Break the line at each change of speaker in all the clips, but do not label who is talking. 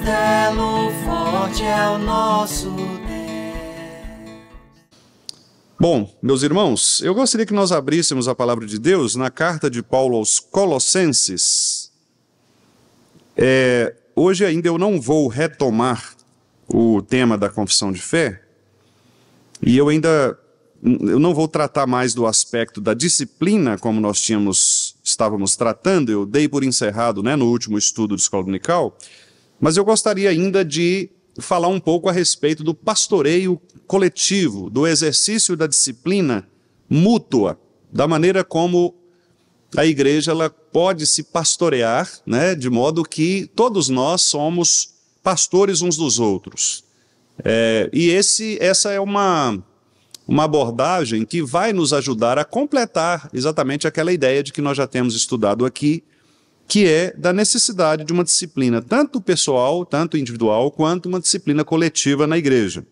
castelo forte é o nosso Bom, meus irmãos, eu gostaria que nós abríssemos a palavra de Deus na carta de Paulo aos Colossenses. É, hoje ainda eu não vou retomar o tema da confissão de fé e eu ainda eu não vou tratar mais do aspecto da disciplina como nós tínhamos estávamos tratando. Eu dei por encerrado, né, no último estudo de escola unical. Mas eu gostaria ainda de falar um pouco a respeito do pastoreio coletivo, do exercício da disciplina mútua, da maneira como a igreja ela pode se pastorear, né, de modo que todos nós somos pastores uns dos outros. É, e esse, essa é uma, uma abordagem que vai nos ajudar a completar exatamente aquela ideia de que nós já temos estudado aqui, que é da necessidade de uma disciplina, tanto pessoal, tanto individual, quanto uma disciplina coletiva na igreja.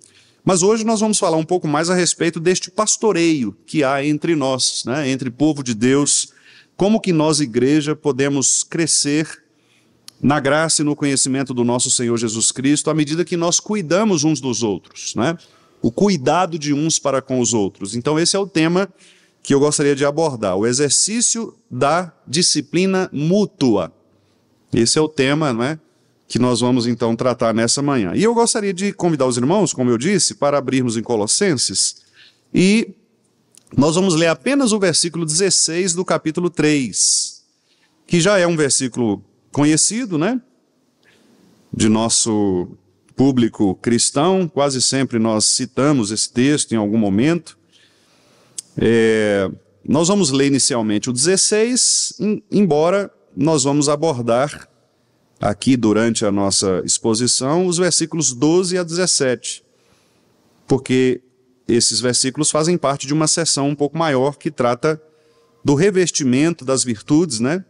Mas hoje nós vamos falar um pouco mais a respeito deste pastoreio que há entre nós, né, entre povo de Deus, como que nós, igreja, podemos crescer na graça e no conhecimento do nosso Senhor Jesus Cristo à medida que nós cuidamos uns dos outros, né? O cuidado de uns para com os outros. Então, esse é o tema que eu gostaria de abordar: o exercício da disciplina mútua. Esse é o tema, não é? Que nós vamos então tratar nessa manhã. E eu gostaria de convidar os irmãos, como eu disse, para abrirmos em Colossenses e nós vamos ler apenas o versículo 16 do capítulo 3, que já é um versículo conhecido, né? De nosso público cristão, quase sempre nós citamos esse texto em algum momento. É, nós vamos ler inicialmente o 16, em, embora nós vamos abordar aqui durante a nossa exposição os versículos 12 a 17, porque esses versículos fazem parte de uma sessão um pouco maior que trata do revestimento das virtudes, né?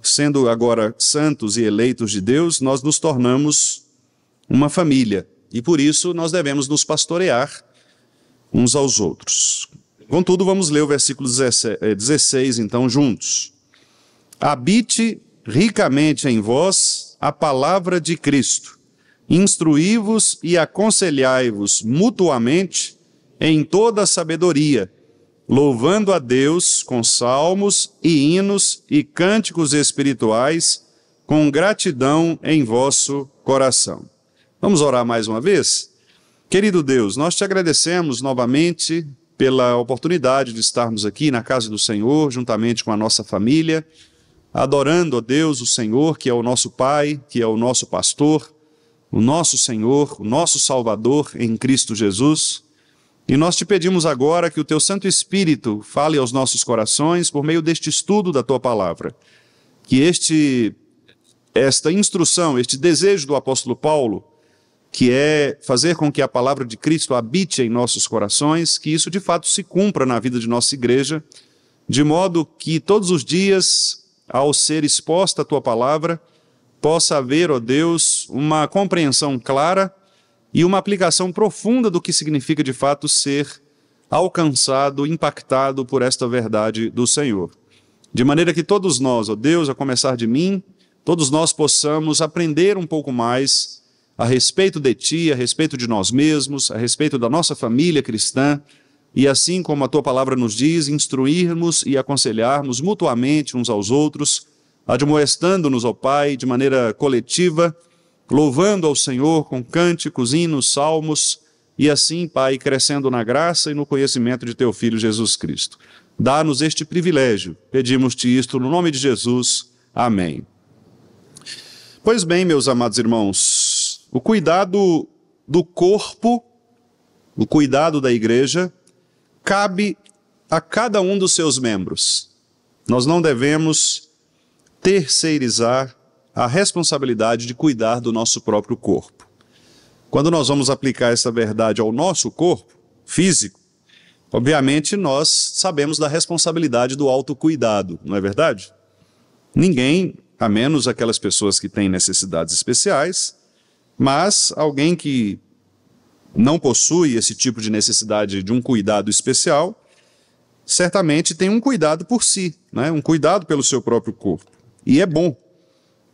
Sendo agora santos e eleitos de Deus, nós nos tornamos uma família e por isso nós devemos nos pastorear uns aos outros. Contudo, vamos ler o versículo 16, eh, então, juntos. Habite ricamente em vós a palavra de Cristo, instruí-vos e aconselhai-vos mutuamente em toda sabedoria, louvando a Deus com salmos e hinos e cânticos espirituais, com gratidão em vosso coração. Vamos orar mais uma vez? Querido Deus, nós te agradecemos novamente pela oportunidade de estarmos aqui na casa do Senhor, juntamente com a nossa família, adorando a Deus, o Senhor, que é o nosso Pai, que é o nosso pastor, o nosso Senhor, o nosso Salvador em Cristo Jesus. E nós te pedimos agora que o teu Santo Espírito fale aos nossos corações por meio deste estudo da tua palavra. Que este esta instrução, este desejo do apóstolo Paulo que é fazer com que a palavra de Cristo habite em nossos corações, que isso de fato se cumpra na vida de nossa igreja, de modo que todos os dias, ao ser exposta a tua palavra, possa haver, ó Deus, uma compreensão clara e uma aplicação profunda do que significa de fato ser alcançado, impactado por esta verdade do Senhor. De maneira que todos nós, ó Deus, a começar de mim, todos nós possamos aprender um pouco mais a respeito de ti, a respeito de nós mesmos, a respeito da nossa família cristã, e assim como a tua palavra nos diz, instruirmos e aconselharmos mutuamente uns aos outros, admoestando-nos, ao Pai, de maneira coletiva, louvando ao Senhor com cânticos, hinos, salmos, e assim, Pai, crescendo na graça e no conhecimento de teu Filho Jesus Cristo. Dá-nos este privilégio, pedimos-te isto no nome de Jesus. Amém. Pois bem, meus amados irmãos, o cuidado do corpo, o cuidado da igreja, cabe a cada um dos seus membros. Nós não devemos terceirizar a responsabilidade de cuidar do nosso próprio corpo. Quando nós vamos aplicar essa verdade ao nosso corpo físico, obviamente nós sabemos da responsabilidade do autocuidado, não é verdade? Ninguém, a menos aquelas pessoas que têm necessidades especiais, mas alguém que não possui esse tipo de necessidade de um cuidado especial, certamente tem um cuidado por si, né? um cuidado pelo seu próprio corpo. E é bom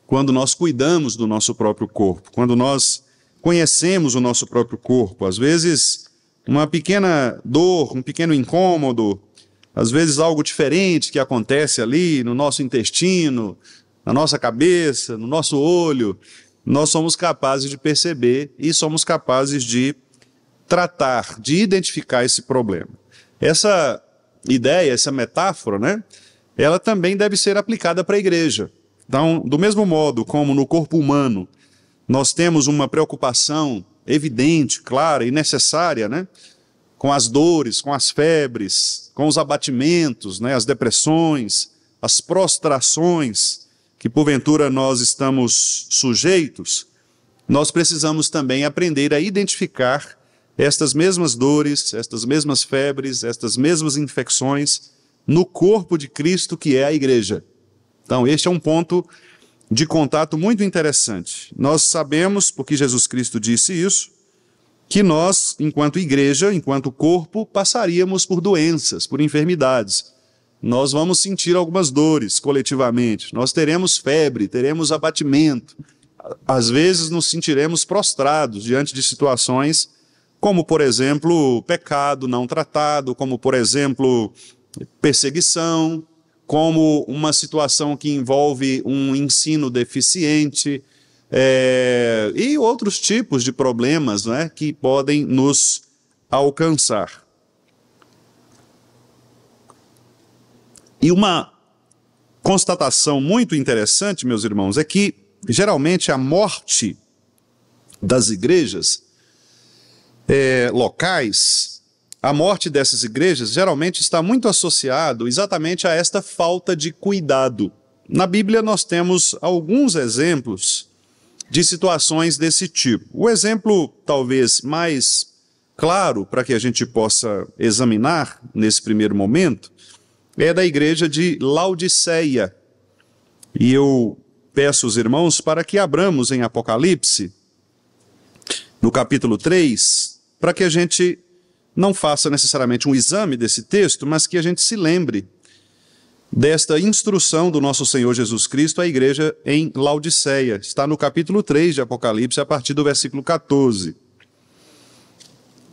quando nós cuidamos do nosso próprio corpo, quando nós conhecemos o nosso próprio corpo. Às vezes, uma pequena dor, um pequeno incômodo, às vezes algo diferente que acontece ali no nosso intestino, na nossa cabeça, no nosso olho, nós somos capazes de perceber e somos capazes de tratar, de identificar esse problema. Essa ideia, essa metáfora, né, ela também deve ser aplicada para a igreja. Então, do mesmo modo como no corpo humano nós temos uma preocupação evidente, clara e necessária, né, com as dores, com as febres, com os abatimentos, né, as depressões, as prostrações, que porventura nós estamos sujeitos, nós precisamos também aprender a identificar estas mesmas dores, estas mesmas febres, estas mesmas infecções no corpo de Cristo que é a igreja. Então, este é um ponto de contato muito interessante. Nós sabemos, porque Jesus Cristo disse isso, que nós, enquanto igreja, enquanto corpo, passaríamos por doenças, por enfermidades nós vamos sentir algumas dores coletivamente, nós teremos febre, teremos abatimento, às vezes nos sentiremos prostrados diante de situações como, por exemplo, pecado não tratado, como, por exemplo, perseguição, como uma situação que envolve um ensino deficiente é, e outros tipos de problemas né, que podem nos alcançar. E uma constatação muito interessante, meus irmãos, é que geralmente a morte das igrejas é, locais, a morte dessas igrejas geralmente está muito associado exatamente a esta falta de cuidado. Na Bíblia nós temos alguns exemplos de situações desse tipo. O exemplo talvez mais claro para que a gente possa examinar nesse primeiro momento é da igreja de Laodiceia. E eu peço os irmãos para que abramos em Apocalipse, no capítulo 3, para que a gente não faça necessariamente um exame desse texto, mas que a gente se lembre desta instrução do nosso Senhor Jesus Cristo à igreja em Laodiceia. Está no capítulo 3 de Apocalipse, a partir do versículo 14.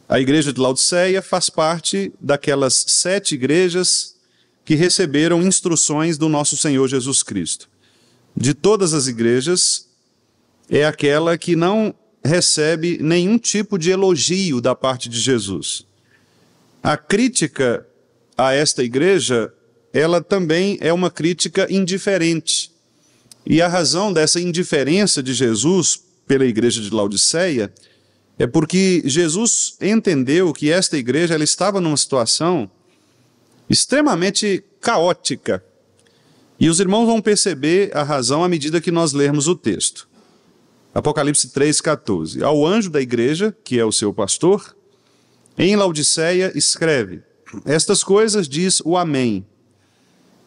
A igreja de Laodiceia faz parte daquelas sete igrejas que receberam instruções do nosso Senhor Jesus Cristo. De todas as igrejas, é aquela que não recebe nenhum tipo de elogio da parte de Jesus. A crítica a esta igreja, ela também é uma crítica indiferente. E a razão dessa indiferença de Jesus pela igreja de Laodiceia é porque Jesus entendeu que esta igreja ela estava numa situação extremamente caótica. E os irmãos vão perceber a razão à medida que nós lermos o texto. Apocalipse 3,14. Ao anjo da igreja, que é o seu pastor, em Laodiceia escreve: Estas coisas diz o Amém,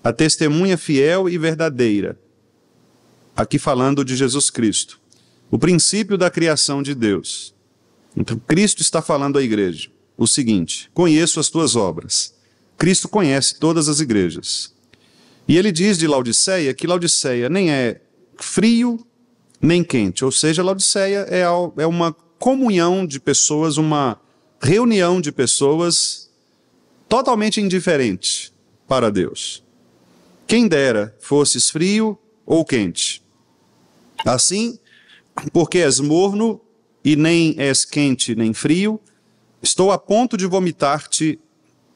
a testemunha fiel e verdadeira. Aqui falando de Jesus Cristo, o princípio da criação de Deus. Então, Cristo está falando à igreja o seguinte: Conheço as tuas obras Cristo conhece todas as igrejas. E ele diz de Laodiceia que Laodiceia nem é frio nem quente, ou seja, Laodiceia é, é, uma comunhão de pessoas, uma reunião de pessoas totalmente indiferente para Deus. Quem dera fosses frio ou quente. Assim, porque és morno e nem és quente nem frio, estou a ponto de vomitar-te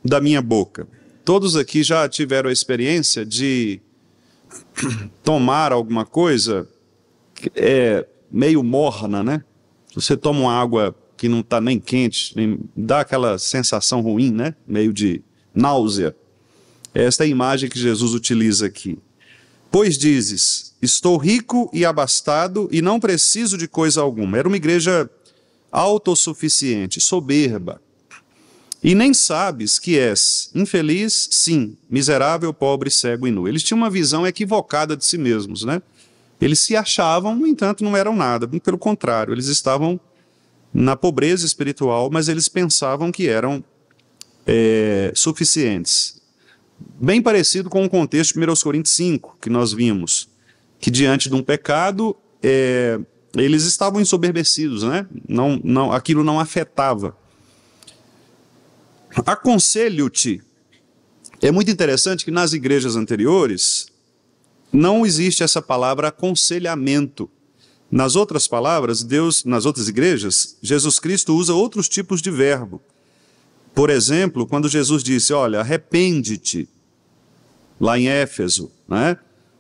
da minha boca. Todos aqui já tiveram a experiência de tomar alguma coisa é meio morna, né? Você toma uma água que não está nem quente, nem dá aquela sensação ruim, né? Meio de náusea. É esta é a imagem que Jesus utiliza aqui. Pois dizes: Estou rico e abastado e não preciso de coisa alguma. Era uma igreja autossuficiente, soberba. E nem sabes que és infeliz, sim, miserável, pobre, cego e nu. Eles tinham uma visão equivocada de si mesmos, né? Eles se achavam, no entanto, não eram nada. Pelo contrário, eles estavam na pobreza espiritual, mas eles pensavam que eram é, suficientes. Bem parecido com o contexto de 1 Coríntios 5, que nós vimos, que diante de um pecado, é, eles estavam ensoberbecidos, né? Não, não, aquilo não afetava aconselho-te. É muito interessante que nas igrejas anteriores não existe essa palavra aconselhamento. Nas outras palavras, Deus, nas outras igrejas, Jesus Cristo usa outros tipos de verbo. Por exemplo, quando Jesus disse, olha, arrepende-te, lá em Éfeso, né?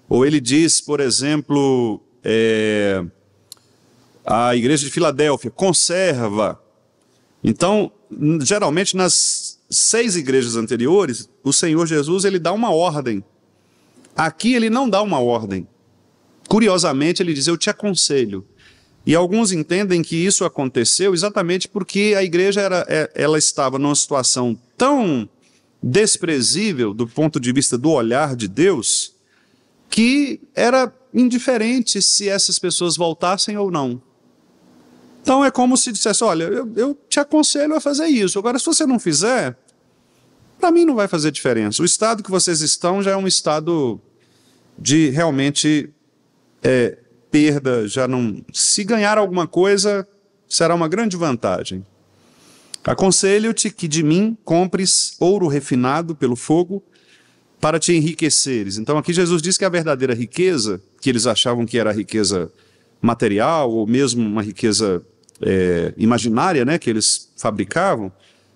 Ou ele diz, por exemplo, é, a igreja de Filadélfia, conserva então, geralmente nas seis igrejas anteriores, o Senhor Jesus ele dá uma ordem. Aqui ele não dá uma ordem. Curiosamente, ele diz: Eu te aconselho. E alguns entendem que isso aconteceu exatamente porque a igreja era, é, ela estava numa situação tão desprezível do ponto de vista do olhar de Deus, que era indiferente se essas pessoas voltassem ou não. Então é como se dissesse: olha, eu, eu te aconselho a fazer isso. Agora, se você não fizer, para mim não vai fazer diferença. O estado que vocês estão já é um estado de realmente é, perda, já não. Se ganhar alguma coisa, será uma grande vantagem. Aconselho-te que de mim compres ouro refinado pelo fogo para te enriqueceres. Então aqui Jesus diz que a verdadeira riqueza, que eles achavam que era a riqueza material ou mesmo uma riqueza é, imaginária né, que eles fabricavam,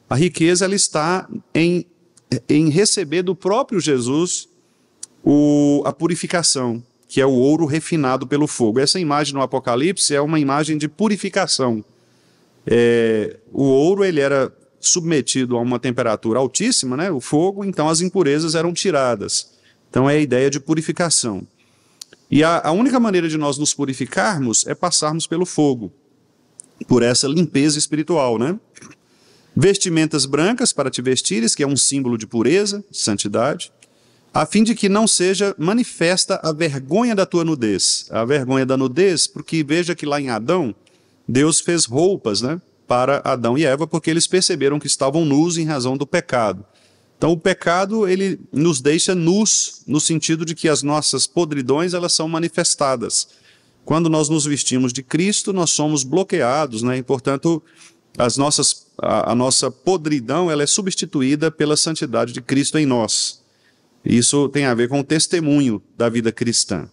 a riqueza ela está em, em receber do próprio Jesus o, a purificação, que é o ouro refinado pelo fogo. Essa imagem no Apocalipse é uma imagem de purificação. É, o ouro ele era submetido a uma temperatura altíssima, né, o fogo, então as impurezas eram tiradas. Então é a ideia de purificação. E a, a única maneira de nós nos purificarmos é passarmos pelo fogo por essa limpeza espiritual, né? Vestimentas brancas para te vestires, que é um símbolo de pureza, de santidade, a fim de que não seja manifesta a vergonha da tua nudez. A vergonha da nudez, porque veja que lá em Adão, Deus fez roupas, né? Para Adão e Eva, porque eles perceberam que estavam nus em razão do pecado. Então, o pecado ele nos deixa nus no sentido de que as nossas podridões elas são manifestadas. Quando nós nos vestimos de Cristo, nós somos bloqueados, né? E, portanto, as nossas, a, a nossa podridão ela é substituída pela santidade de Cristo em nós. Isso tem a ver com o testemunho da vida cristã.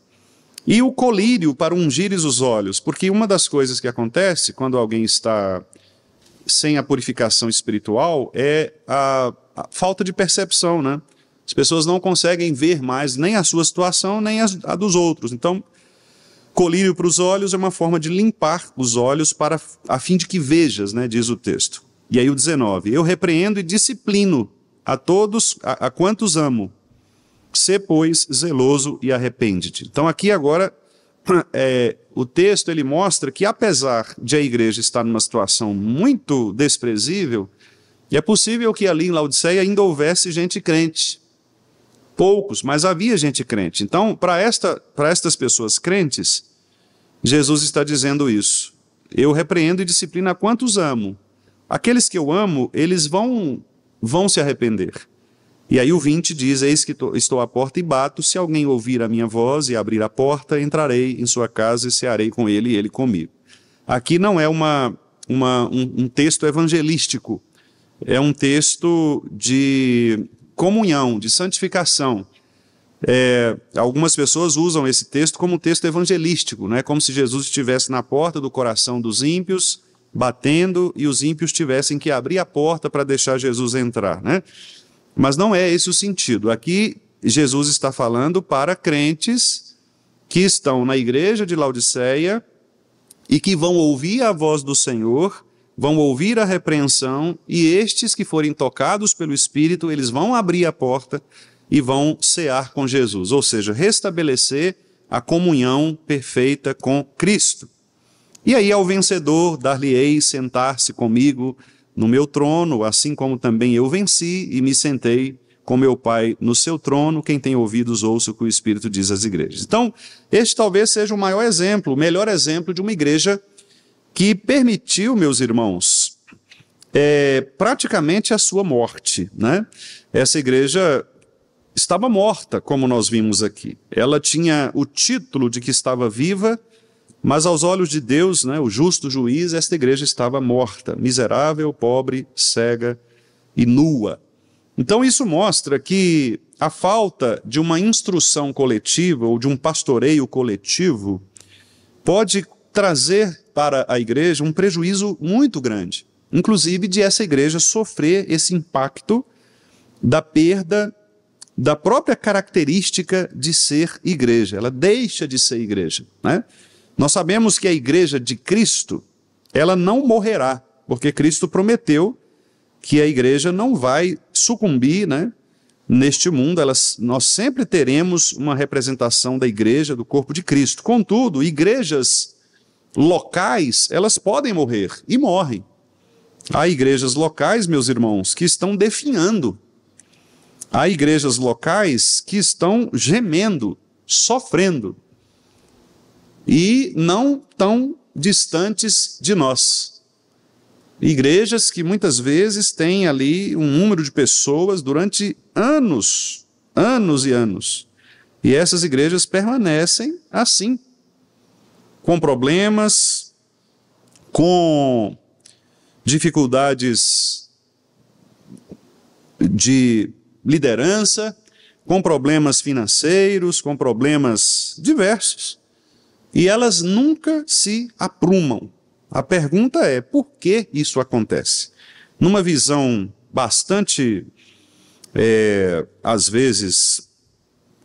E o colírio para ungires os olhos, porque uma das coisas que acontece quando alguém está sem a purificação espiritual é a, a falta de percepção, né? As pessoas não conseguem ver mais nem a sua situação, nem a, a dos outros. Então, Colírio para os olhos é uma forma de limpar os olhos para a fim de que vejas, né, diz o texto. E aí o 19, eu repreendo e disciplino a todos a, a quantos amo. Sê, pois, zeloso e arrepende-te. Então aqui agora é, o texto ele mostra que apesar de a igreja estar numa situação muito desprezível, é possível que ali em Laodiceia ainda houvesse gente crente, poucos, mas havia gente crente. Então, para esta, estas pessoas crentes, Jesus está dizendo isso. Eu repreendo e disciplino a quantos amo. Aqueles que eu amo, eles vão, vão se arrepender. E aí o 20 diz: Eis que estou à porta e bato. Se alguém ouvir a minha voz e abrir a porta, entrarei em sua casa e cearei com ele e ele comigo. Aqui não é uma, uma um, um texto evangelístico, é um texto de comunhão, de santificação. É, algumas pessoas usam esse texto como um texto evangelístico, né? como se Jesus estivesse na porta do coração dos ímpios, batendo, e os ímpios tivessem que abrir a porta para deixar Jesus entrar. Né? Mas não é esse o sentido. Aqui, Jesus está falando para crentes que estão na igreja de Laodiceia e que vão ouvir a voz do Senhor vão ouvir a repreensão e estes que forem tocados pelo Espírito, eles vão abrir a porta e vão cear com Jesus, ou seja, restabelecer a comunhão perfeita com Cristo. E aí ao vencedor dar-lhe-ei sentar-se comigo no meu trono, assim como também eu venci e me sentei com meu Pai no seu trono. Quem tem ouvidos, ouça o que o Espírito diz às igrejas. Então, este talvez seja o maior exemplo, o melhor exemplo de uma igreja que permitiu, meus irmãos, é, praticamente a sua morte. Né? Essa igreja estava morta, como nós vimos aqui. Ela tinha o título de que estava viva, mas aos olhos de Deus, né, o justo juiz, esta igreja estava morta, miserável, pobre, cega e nua. Então isso mostra que a falta de uma instrução coletiva ou de um pastoreio coletivo pode trazer para a igreja um prejuízo muito grande, inclusive de essa igreja sofrer esse impacto da perda da própria característica de ser igreja. Ela deixa de ser igreja. Né? Nós sabemos que a igreja de Cristo ela não morrerá, porque Cristo prometeu que a igreja não vai sucumbir, né? Neste mundo, nós sempre teremos uma representação da igreja, do corpo de Cristo. Contudo, igrejas locais, elas podem morrer e morrem. Há igrejas locais, meus irmãos, que estão definhando. Há igrejas locais que estão gemendo, sofrendo. E não tão distantes de nós. Igrejas que muitas vezes têm ali um número de pessoas durante anos, anos e anos. E essas igrejas permanecem assim, com problemas, com dificuldades de liderança, com problemas financeiros, com problemas diversos. E elas nunca se aprumam. A pergunta é por que isso acontece? Numa visão bastante, é, às vezes,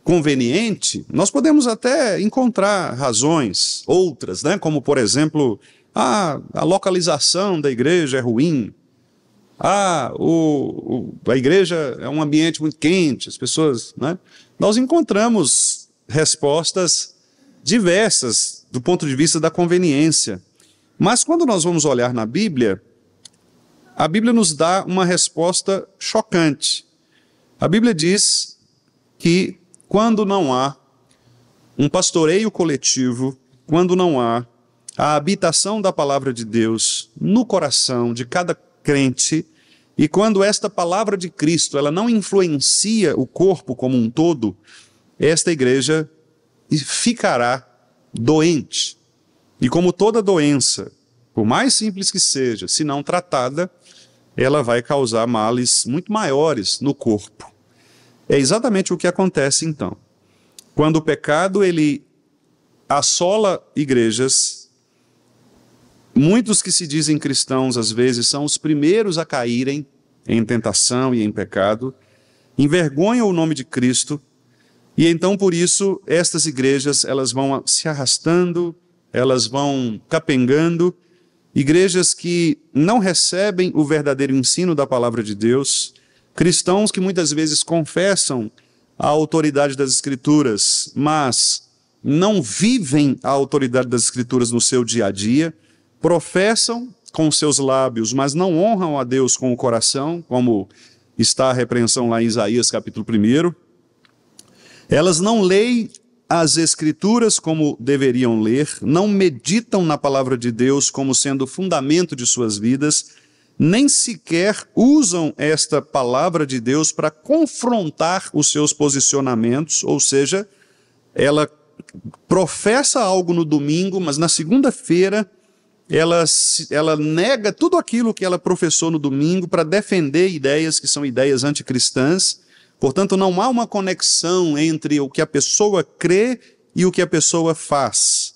conveniente, nós podemos até encontrar razões outras, né? como, por exemplo, ah, a localização da igreja é ruim, ah, o, o, a igreja é um ambiente muito quente, as pessoas. Né? Nós encontramos respostas diversas do ponto de vista da conveniência. Mas quando nós vamos olhar na Bíblia, a Bíblia nos dá uma resposta chocante. A Bíblia diz que quando não há um pastoreio coletivo, quando não há a habitação da palavra de Deus no coração de cada crente, e quando esta palavra de Cristo ela não influencia o corpo como um todo, esta igreja ficará doente. E como toda doença, por mais simples que seja, se não tratada, ela vai causar males muito maiores no corpo. É exatamente o que acontece então. Quando o pecado ele assola igrejas, muitos que se dizem cristãos às vezes são os primeiros a caírem em tentação e em pecado, envergonham o nome de Cristo, e então por isso estas igrejas, elas vão se arrastando, elas vão capengando, igrejas que não recebem o verdadeiro ensino da palavra de Deus, Cristãos que muitas vezes confessam a autoridade das Escrituras, mas não vivem a autoridade das Escrituras no seu dia a dia, professam com seus lábios, mas não honram a Deus com o coração, como está a repreensão lá em Isaías capítulo 1. Elas não leem as Escrituras como deveriam ler, não meditam na palavra de Deus como sendo o fundamento de suas vidas nem sequer usam esta palavra de Deus para confrontar os seus posicionamentos, ou seja, ela professa algo no domingo, mas na segunda-feira ela, ela nega tudo aquilo que ela professou no domingo para defender ideias que são ideias anticristãs. Portanto, não há uma conexão entre o que a pessoa crê e o que a pessoa faz.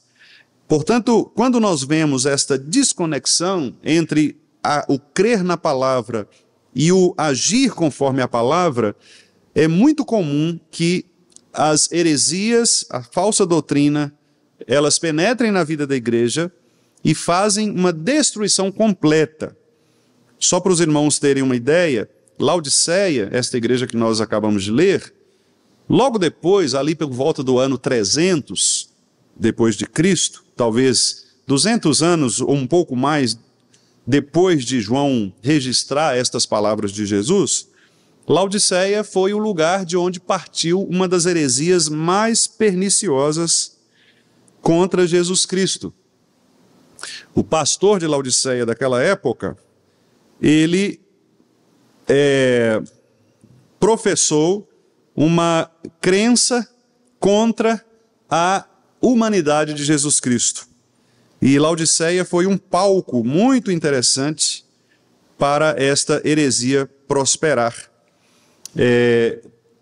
Portanto, quando nós vemos esta desconexão entre a, o crer na palavra e o agir conforme a palavra, é muito comum que as heresias, a falsa doutrina, elas penetrem na vida da igreja e fazem uma destruição completa. Só para os irmãos terem uma ideia, Laodiceia, esta igreja que nós acabamos de ler, logo depois, ali por volta do ano 300 depois de Cristo, talvez 200 anos ou um pouco mais depois de João registrar estas palavras de Jesus, Laodiceia foi o lugar de onde partiu uma das heresias mais perniciosas contra Jesus Cristo. O pastor de Laodiceia daquela época, ele é, professou uma crença contra a humanidade de Jesus Cristo. E Laodiceia foi um palco muito interessante para esta heresia prosperar. É,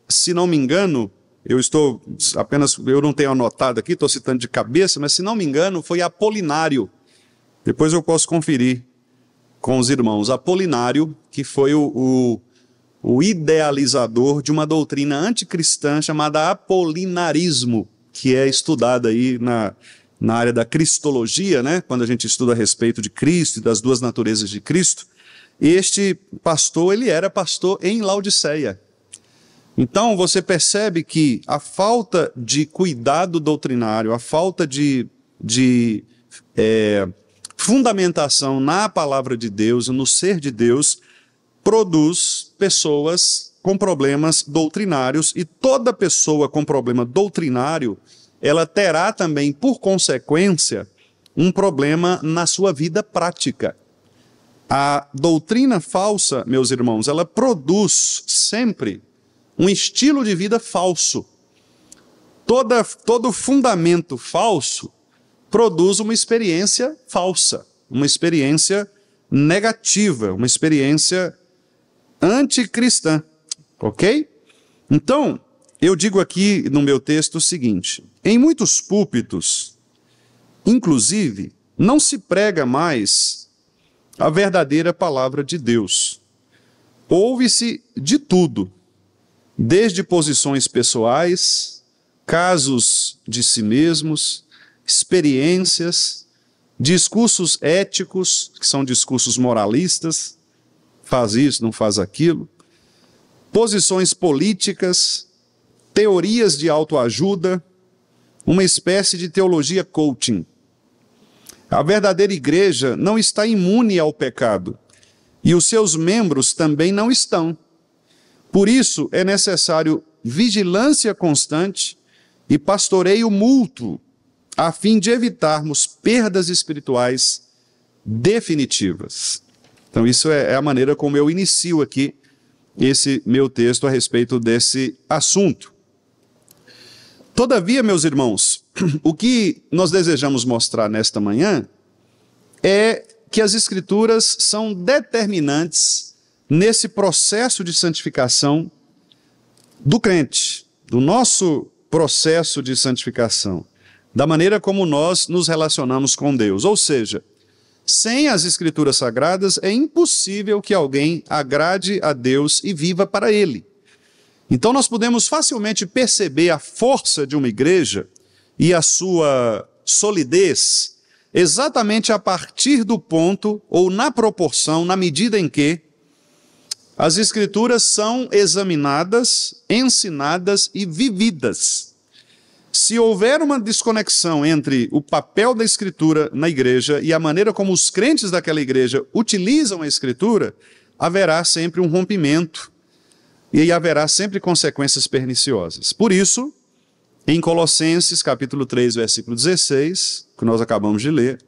se não me engano, eu estou apenas, eu não tenho anotado aqui, estou citando de cabeça, mas se não me engano, foi Apolinário. Depois eu posso conferir com os irmãos. Apolinário, que foi o, o, o idealizador de uma doutrina anticristã chamada apolinarismo, que é estudada aí na, na área da cristologia, né? Quando a gente estuda a respeito de Cristo e das duas naturezas de Cristo, este pastor, ele era pastor em Laodiceia. Então você percebe que a falta de cuidado doutrinário, a falta de, de é, fundamentação na palavra de Deus, no ser de Deus, produz pessoas com problemas doutrinários e toda pessoa com problema doutrinário ela terá também, por consequência, um problema na sua vida prática. A doutrina falsa, meus irmãos, ela produz sempre um estilo de vida falso. Toda, todo fundamento falso produz uma experiência falsa, uma experiência negativa, uma experiência anticristã, ok? Então, eu digo aqui no meu texto o seguinte: em muitos púlpitos, inclusive, não se prega mais a verdadeira palavra de Deus. Ouve-se de tudo, desde posições pessoais, casos de si mesmos, experiências, discursos éticos, que são discursos moralistas, faz isso, não faz aquilo, posições políticas, teorias de autoajuda, uma espécie de teologia coaching. A verdadeira igreja não está imune ao pecado e os seus membros também não estão. Por isso é necessário vigilância constante e pastoreio mútuo, a fim de evitarmos perdas espirituais definitivas. Então, isso é, é a maneira como eu inicio aqui esse meu texto a respeito desse assunto. Todavia, meus irmãos, o que nós desejamos mostrar nesta manhã é que as Escrituras são determinantes nesse processo de santificação do crente, do nosso processo de santificação, da maneira como nós nos relacionamos com Deus. Ou seja, sem as Escrituras sagradas é impossível que alguém agrade a Deus e viva para Ele. Então nós podemos facilmente perceber a força de uma igreja e a sua solidez exatamente a partir do ponto ou na proporção, na medida em que as escrituras são examinadas, ensinadas e vividas. Se houver uma desconexão entre o papel da escritura na igreja e a maneira como os crentes daquela igreja utilizam a escritura, haverá sempre um rompimento e haverá sempre consequências perniciosas. Por isso, em Colossenses capítulo 3, versículo 16, que nós acabamos de ler,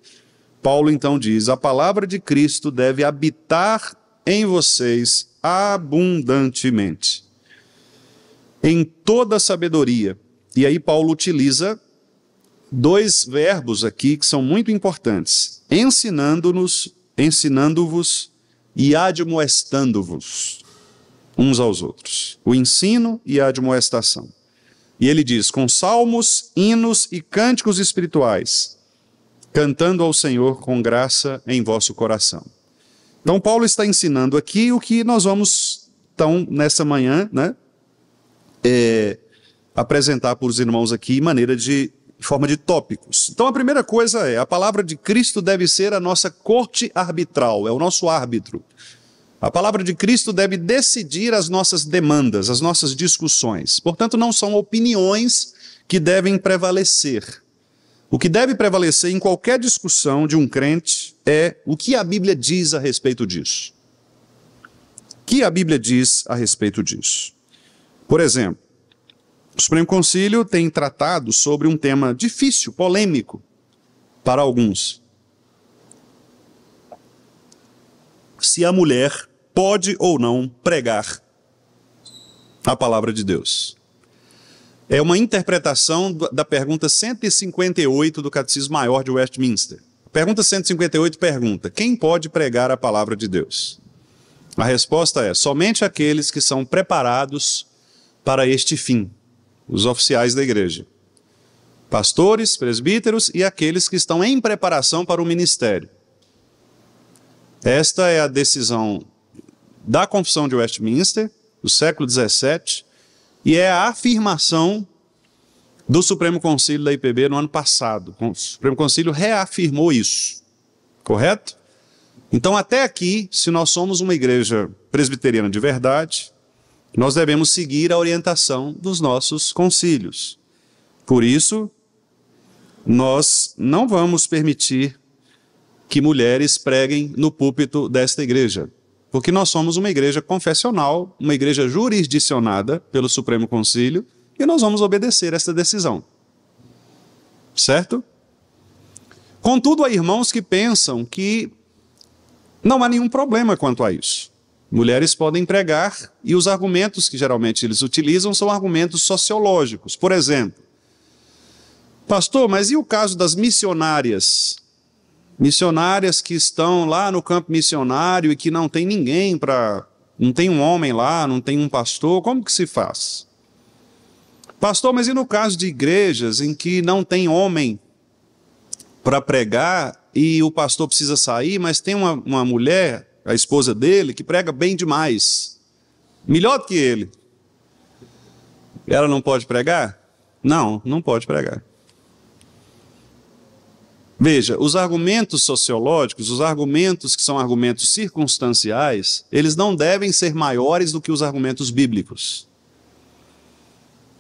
Paulo então diz: "A palavra de Cristo deve habitar em vocês abundantemente, em toda sabedoria". E aí Paulo utiliza dois verbos aqui que são muito importantes: ensinando-nos, ensinando-vos e admoestando-vos uns aos outros, o ensino e a admoestação. E ele diz: com salmos, hinos e cânticos espirituais, cantando ao Senhor com graça em vosso coração. Então, Paulo está ensinando aqui o que nós vamos, então, nessa manhã, né, é, apresentar para os irmãos aqui maneira de em forma de tópicos. Então, a primeira coisa é: a palavra de Cristo deve ser a nossa corte arbitral, é o nosso árbitro. A palavra de Cristo deve decidir as nossas demandas, as nossas discussões. Portanto, não são opiniões que devem prevalecer. O que deve prevalecer em qualquer discussão de um crente é o que a Bíblia diz a respeito disso. O que a Bíblia diz a respeito disso? Por exemplo, o Supremo Concílio tem tratado sobre um tema difícil, polêmico, para alguns. Se a mulher pode ou não pregar a palavra de Deus. É uma interpretação da pergunta 158 do Catecismo Maior de Westminster. Pergunta 158 pergunta: Quem pode pregar a palavra de Deus? A resposta é: somente aqueles que são preparados para este fim, os oficiais da igreja, pastores, presbíteros e aqueles que estão em preparação para o ministério. Esta é a decisão da Confissão de Westminster, do século XVII, e é a afirmação do Supremo Conselho da IPB no ano passado. O Supremo Conselho reafirmou isso, correto? Então, até aqui, se nós somos uma igreja presbiteriana de verdade, nós devemos seguir a orientação dos nossos concílios. Por isso, nós não vamos permitir que mulheres preguem no púlpito desta igreja. Porque nós somos uma igreja confessional, uma igreja jurisdicionada pelo Supremo Concílio, e nós vamos obedecer essa decisão. Certo? Contudo, há irmãos que pensam que não há nenhum problema quanto a isso. Mulheres podem pregar e os argumentos que geralmente eles utilizam são argumentos sociológicos. Por exemplo, pastor, mas e o caso das missionárias missionárias que estão lá no campo missionário e que não tem ninguém para. Não tem um homem lá, não tem um pastor, como que se faz? Pastor, mas e no caso de igrejas em que não tem homem para pregar e o pastor precisa sair, mas tem uma, uma mulher, a esposa dele, que prega bem demais, melhor do que ele? Ela não pode pregar? Não, não pode pregar. Veja, os argumentos sociológicos, os argumentos que são argumentos circunstanciais, eles não devem ser maiores do que os argumentos bíblicos.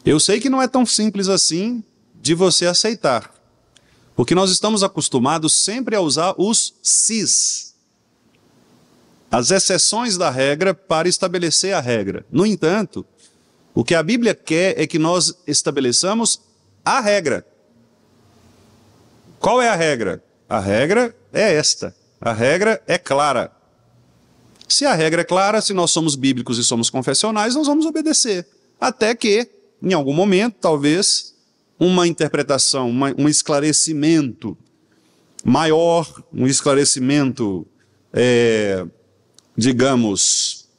Eu sei que não é tão simples assim de você aceitar, porque nós estamos acostumados sempre a usar os sis, as exceções da regra para estabelecer a regra. No entanto, o que a Bíblia quer é que nós estabeleçamos a regra. Qual é a regra? A regra é esta. A regra é clara. Se a regra é clara, se nós somos bíblicos e somos confessionais, nós vamos obedecer. Até que, em algum momento, talvez, uma interpretação, uma, um esclarecimento maior, um esclarecimento, é, digamos,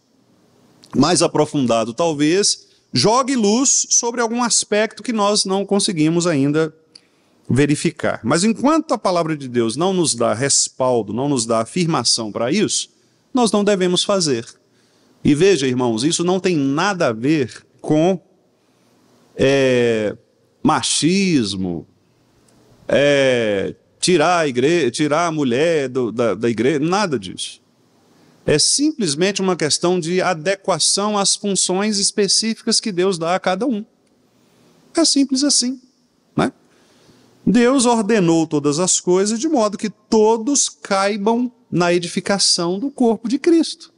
mais aprofundado, talvez jogue luz sobre algum aspecto que nós não conseguimos ainda verificar. Mas enquanto a palavra de Deus não nos dá respaldo, não nos dá afirmação para isso, nós não devemos fazer. E veja, irmãos, isso não tem nada a ver com é, machismo, é, tirar, a igreja, tirar a mulher do, da, da igreja, nada disso. É simplesmente uma questão de adequação às funções específicas que Deus dá a cada um. É simples assim. Deus ordenou todas as coisas de modo que todos caibam na edificação do corpo de Cristo.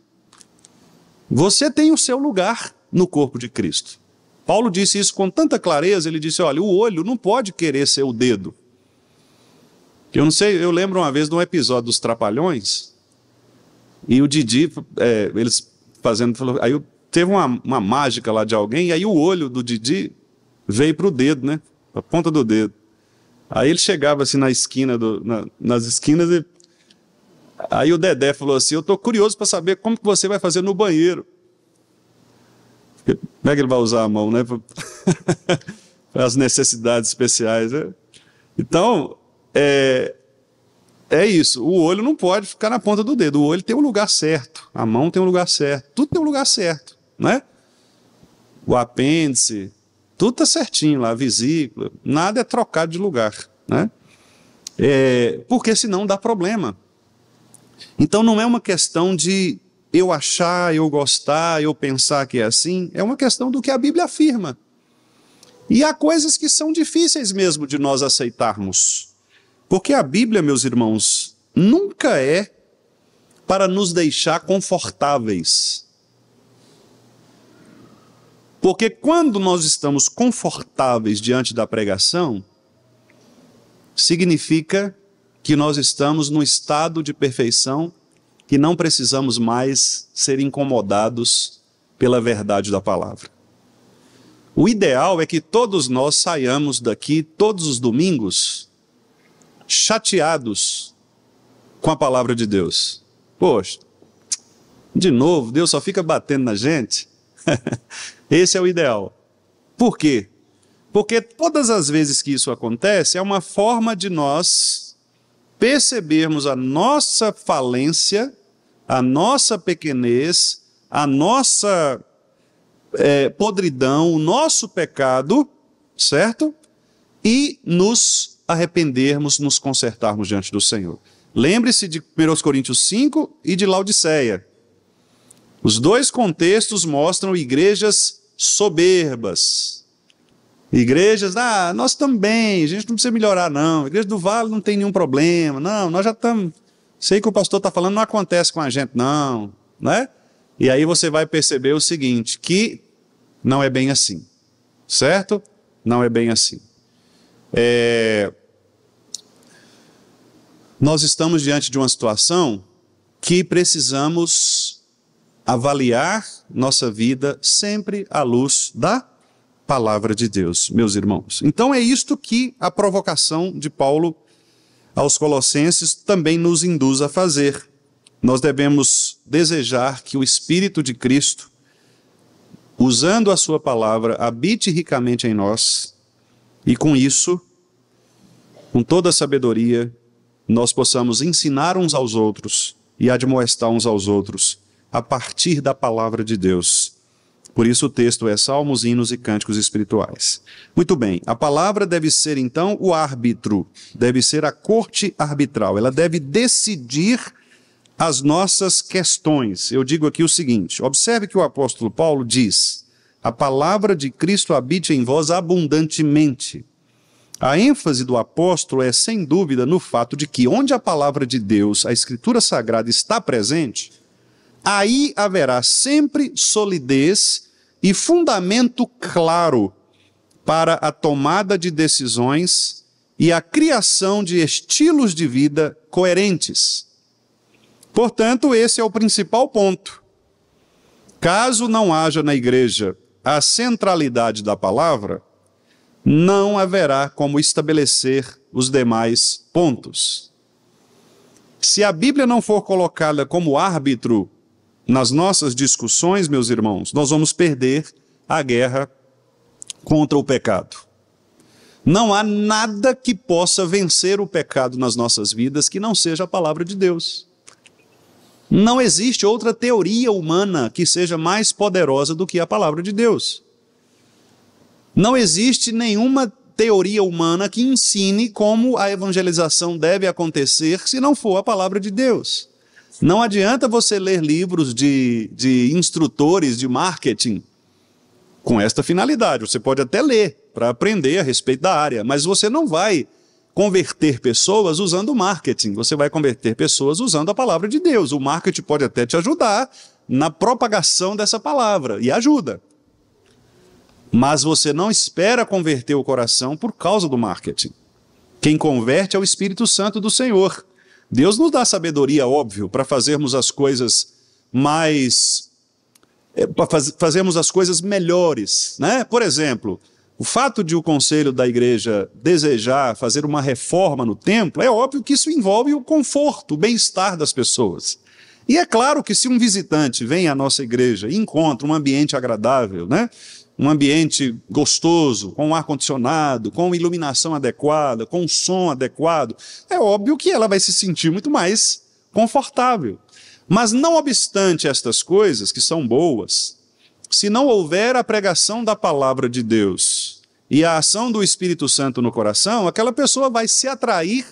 Você tem o seu lugar no corpo de Cristo. Paulo disse isso com tanta clareza, ele disse: olha, o olho não pode querer ser o dedo. Eu não sei, eu lembro uma vez de um episódio dos Trapalhões, e o Didi, é, eles fazendo. Falou, aí teve uma, uma mágica lá de alguém, e aí o olho do Didi veio para o dedo, né? A ponta do dedo. Aí ele chegava assim na esquina, do, na, nas esquinas, e... aí o Dedé falou assim: Eu estou curioso para saber como que você vai fazer no banheiro. como é que ele vai usar a mão, né? As necessidades especiais, né? Então, é, é isso. O olho não pode ficar na ponta do dedo. O olho tem um lugar certo. A mão tem um lugar certo. Tudo tem um lugar certo, né? O apêndice, tudo está certinho lá, vesícula, nada é trocado de lugar, né? É, porque senão dá problema. Então não é uma questão de eu achar, eu gostar, eu pensar que é assim, é uma questão do que a Bíblia afirma. E há coisas que são difíceis mesmo de nós aceitarmos. Porque a Bíblia, meus irmãos, nunca é para nos deixar confortáveis. Porque quando nós estamos confortáveis diante da pregação, significa que nós estamos num estado de perfeição que não precisamos mais ser incomodados pela verdade da palavra. O ideal é que todos nós saiamos daqui todos os domingos chateados com a palavra de Deus. Poxa, de novo, Deus só fica batendo na gente. Esse é o ideal. Por quê? Porque todas as vezes que isso acontece, é uma forma de nós percebermos a nossa falência, a nossa pequenez, a nossa é, podridão, o nosso pecado, certo? E nos arrependermos, nos consertarmos diante do Senhor. Lembre-se de 1 Coríntios 5 e de Laodiceia. Os dois contextos mostram igrejas soberbas. Igrejas, ah, nós também, a gente não precisa melhorar, não. A igreja do Vale não tem nenhum problema, não, nós já estamos. Sei que o pastor está falando, não acontece com a gente, não, né? E aí você vai perceber o seguinte: que não é bem assim, certo? Não é bem assim. É... Nós estamos diante de uma situação que precisamos avaliar nossa vida sempre à luz da palavra de Deus, meus irmãos. Então é isto que a provocação de Paulo aos Colossenses também nos induz a fazer. Nós devemos desejar que o Espírito de Cristo, usando a Sua palavra, habite ricamente em nós e, com isso, com toda a sabedoria, nós possamos ensinar uns aos outros e admoestar uns aos outros a partir da palavra de Deus. Por isso o texto é Salmos, Hinos e Cânticos Espirituais. Muito bem, a palavra deve ser então o árbitro, deve ser a corte arbitral, ela deve decidir as nossas questões. Eu digo aqui o seguinte: observe que o apóstolo Paulo diz: a palavra de Cristo habite em vós abundantemente. A ênfase do apóstolo é, sem dúvida, no fato de que onde a palavra de Deus, a Escritura Sagrada, está presente, aí haverá sempre solidez e fundamento claro para a tomada de decisões e a criação de estilos de vida coerentes. Portanto, esse é o principal ponto. Caso não haja na igreja a centralidade da palavra, não haverá como estabelecer os demais pontos. Se a Bíblia não for colocada como árbitro nas nossas discussões, meus irmãos, nós vamos perder a guerra contra o pecado. Não há nada que possa vencer o pecado nas nossas vidas que não seja a palavra de Deus. Não existe outra teoria humana que seja mais poderosa do que a palavra de Deus. Não existe nenhuma teoria humana que ensine como a evangelização deve acontecer se não for a palavra de Deus. Não adianta você ler livros de, de instrutores de marketing com esta finalidade. Você pode até ler para aprender a respeito da área, mas você não vai converter pessoas usando marketing. Você vai converter pessoas usando a palavra de Deus. O marketing pode até te ajudar na propagação dessa palavra e ajuda. Mas você não espera converter o coração por causa do marketing. Quem converte é o Espírito Santo do Senhor. Deus nos dá sabedoria, óbvio, para fazermos as coisas mais. É, para faz, fazermos as coisas melhores. Né? Por exemplo, o fato de o conselho da igreja desejar fazer uma reforma no templo, é óbvio que isso envolve o conforto, o bem-estar das pessoas. E é claro que se um visitante vem à nossa igreja e encontra um ambiente agradável, né? um ambiente gostoso, com ar-condicionado, com iluminação adequada, com som adequado, é óbvio que ela vai se sentir muito mais confortável. Mas não obstante estas coisas, que são boas, se não houver a pregação da palavra de Deus e a ação do Espírito Santo no coração, aquela pessoa vai se atrair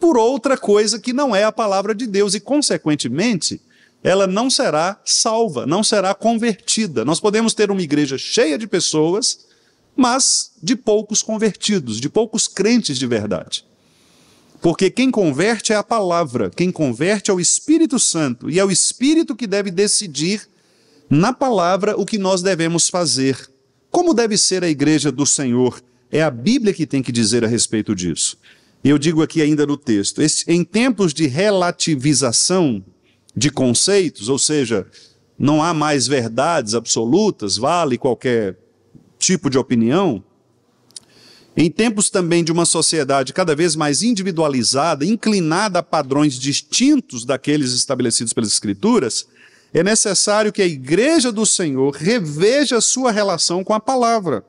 por outra coisa que não é a palavra de Deus e, consequentemente, ela não será salva, não será convertida. Nós podemos ter uma igreja cheia de pessoas, mas de poucos convertidos, de poucos crentes de verdade. Porque quem converte é a palavra, quem converte é o Espírito Santo, e é o Espírito que deve decidir na palavra o que nós devemos fazer. Como deve ser a igreja do Senhor? É a Bíblia que tem que dizer a respeito disso. Eu digo aqui ainda no texto: em tempos de relativização de conceitos, ou seja, não há mais verdades absolutas, vale qualquer tipo de opinião. Em tempos também de uma sociedade cada vez mais individualizada, inclinada a padrões distintos daqueles estabelecidos pelas Escrituras, é necessário que a igreja do Senhor reveja sua relação com a palavra.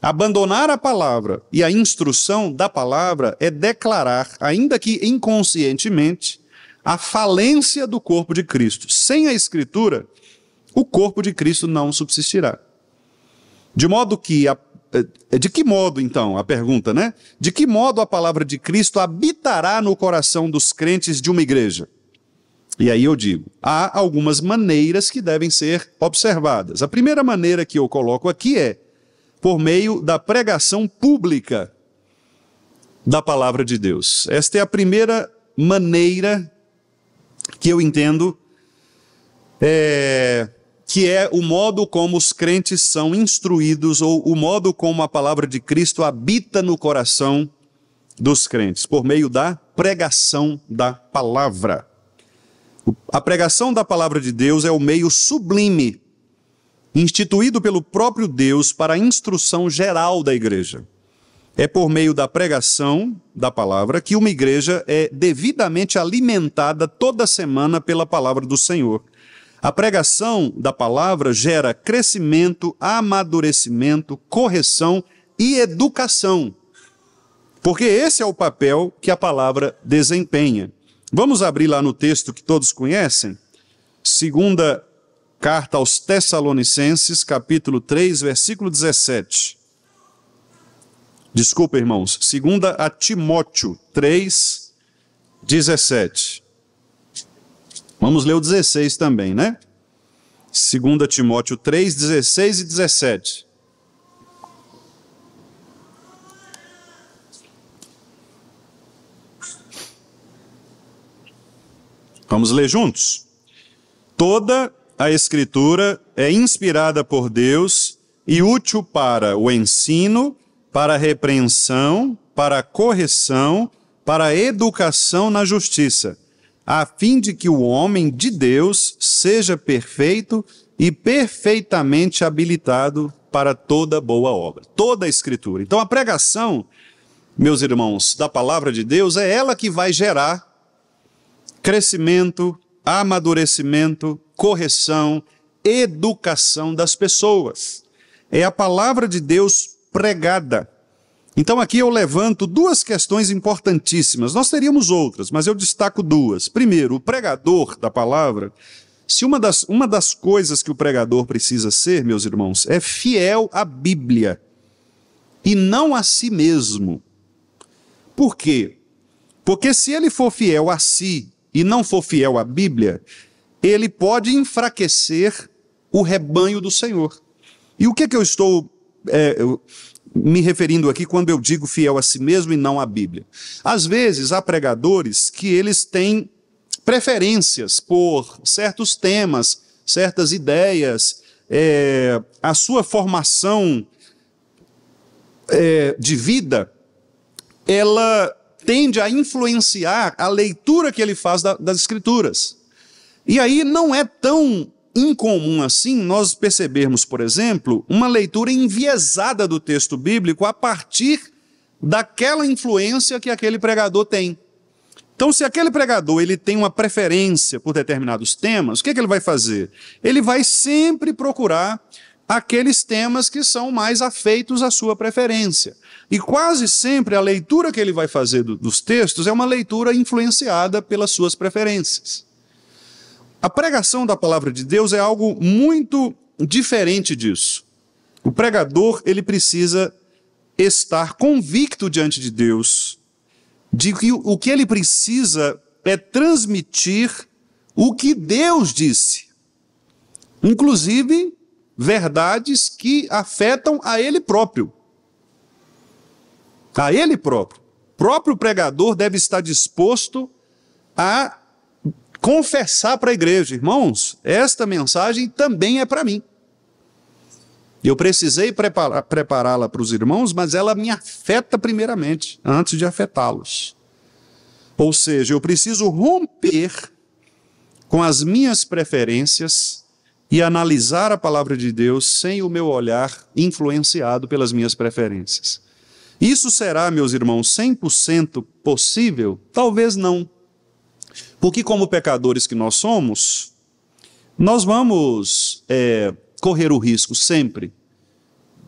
Abandonar a palavra e a instrução da palavra é declarar, ainda que inconscientemente, a falência do corpo de Cristo. Sem a Escritura, o corpo de Cristo não subsistirá. De modo que a, eh, de que modo, então, a pergunta, né? De que modo a palavra de Cristo habitará no coração dos crentes de uma igreja? E aí eu digo, há algumas maneiras que devem ser observadas. A primeira maneira que eu coloco aqui é por meio da pregação pública da palavra de Deus. Esta é a primeira maneira que eu entendo é, que é o modo como os crentes são instruídos ou o modo como a palavra de Cristo habita no coração dos crentes, por meio da pregação da palavra. A pregação da palavra de Deus é o meio sublime instituído pelo próprio Deus para a instrução geral da igreja. É por meio da pregação da palavra que uma igreja é devidamente alimentada toda semana pela palavra do Senhor. A pregação da palavra gera crescimento, amadurecimento, correção e educação. Porque esse é o papel que a palavra desempenha. Vamos abrir lá no texto que todos conhecem? Segunda carta aos Tessalonicenses, capítulo 3, versículo 17. Desculpa, irmãos. Segunda a Timóteo 3, 17. Vamos ler o 16 também, né? Segunda Timóteo 3, 16 e 17. Vamos ler juntos? Toda a Escritura é inspirada por Deus e útil para o ensino, para repreensão, para correção, para educação na justiça, a fim de que o homem de Deus seja perfeito e perfeitamente habilitado para toda boa obra, toda a escritura. Então a pregação, meus irmãos, da palavra de Deus é ela que vai gerar crescimento, amadurecimento, correção, educação das pessoas. É a palavra de Deus pregada. Então aqui eu levanto duas questões importantíssimas. Nós teríamos outras, mas eu destaco duas. Primeiro, o pregador da palavra. Se uma das, uma das coisas que o pregador precisa ser, meus irmãos, é fiel à Bíblia e não a si mesmo. Por quê? Porque se ele for fiel a si e não for fiel à Bíblia, ele pode enfraquecer o rebanho do Senhor. E o que, é que eu estou é, eu, me referindo aqui quando eu digo fiel a si mesmo e não à Bíblia. Às vezes há pregadores que eles têm preferências por certos temas, certas ideias, é, a sua formação é, de vida, ela tende a influenciar a leitura que ele faz da, das Escrituras. E aí não é tão incomum assim nós percebermos, por exemplo, uma leitura enviesada do texto bíblico a partir daquela influência que aquele pregador tem. Então, se aquele pregador ele tem uma preferência por determinados temas, o que, é que ele vai fazer? Ele vai sempre procurar aqueles temas que são mais afeitos à sua preferência. E quase sempre a leitura que ele vai fazer do, dos textos é uma leitura influenciada pelas suas preferências. A pregação da palavra de Deus é algo muito diferente disso. O pregador, ele precisa estar convicto diante de Deus de que o que ele precisa é transmitir o que Deus disse. Inclusive, verdades que afetam a ele próprio. A ele próprio. O próprio pregador deve estar disposto a confessar para a igreja, irmãos, esta mensagem também é para mim. Eu precisei prepará-la para os irmãos, mas ela me afeta primeiramente, antes de afetá-los. Ou seja, eu preciso romper com as minhas preferências e analisar a palavra de Deus sem o meu olhar influenciado pelas minhas preferências. Isso será, meus irmãos, 100% possível? Talvez não. Porque, como pecadores que nós somos, nós vamos é, correr o risco sempre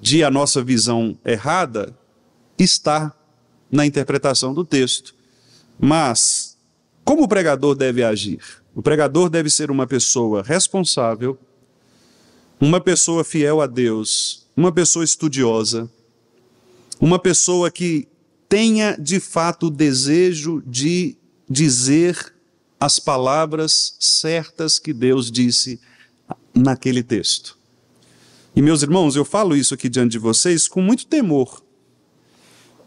de a nossa visão errada estar na interpretação do texto. Mas, como o pregador deve agir? O pregador deve ser uma pessoa responsável, uma pessoa fiel a Deus, uma pessoa estudiosa, uma pessoa que tenha de fato o desejo de dizer as palavras certas que Deus disse naquele texto. E meus irmãos, eu falo isso aqui diante de vocês com muito temor,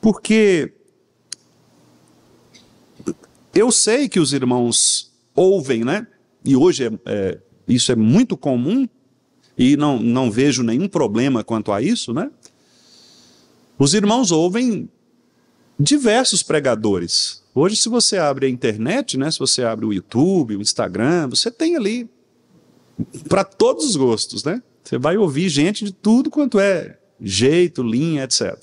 porque eu sei que os irmãos ouvem, né? E hoje é, é, isso é muito comum, e não, não vejo nenhum problema quanto a isso, né? Os irmãos ouvem diversos pregadores, Hoje, se você abre a internet, né, se você abre o YouTube, o Instagram, você tem ali para todos os gostos, né? Você vai ouvir gente de tudo quanto é jeito, linha, etc.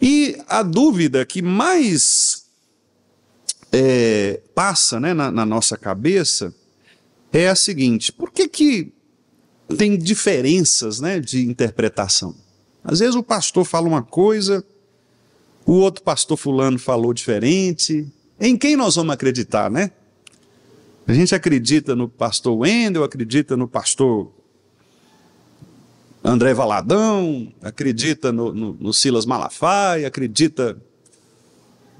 E a dúvida que mais é, passa né, na, na nossa cabeça é a seguinte: por que, que tem diferenças né, de interpretação? Às vezes o pastor fala uma coisa o outro pastor fulano falou diferente. Em quem nós vamos acreditar, né? A gente acredita no pastor Wendel, acredita no pastor André Valadão, acredita no, no, no Silas Malafaia, acredita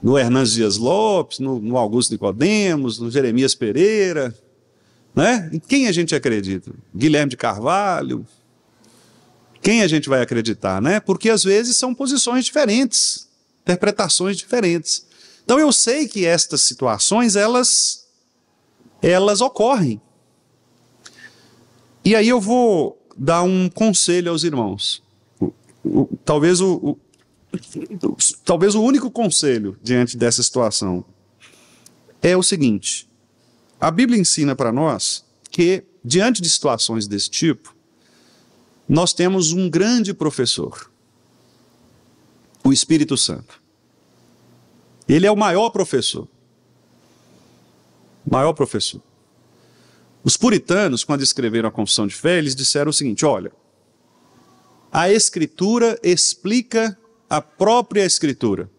no Hernandes Dias Lopes, no, no Augusto Nicodemos, no Jeremias Pereira, né? Em quem a gente acredita? Guilherme de Carvalho? Quem a gente vai acreditar, né? Porque às vezes são posições diferentes interpretações diferentes. Então eu sei que estas situações elas elas ocorrem. E aí eu vou dar um conselho aos irmãos. O, o, talvez o, o talvez o único conselho diante dessa situação é o seguinte: a Bíblia ensina para nós que diante de situações desse tipo nós temos um grande professor o Espírito Santo. Ele é o maior professor. Maior professor. Os puritanos, quando escreveram a Confissão de Fé, eles disseram o seguinte: olha, a Escritura explica a própria Escritura.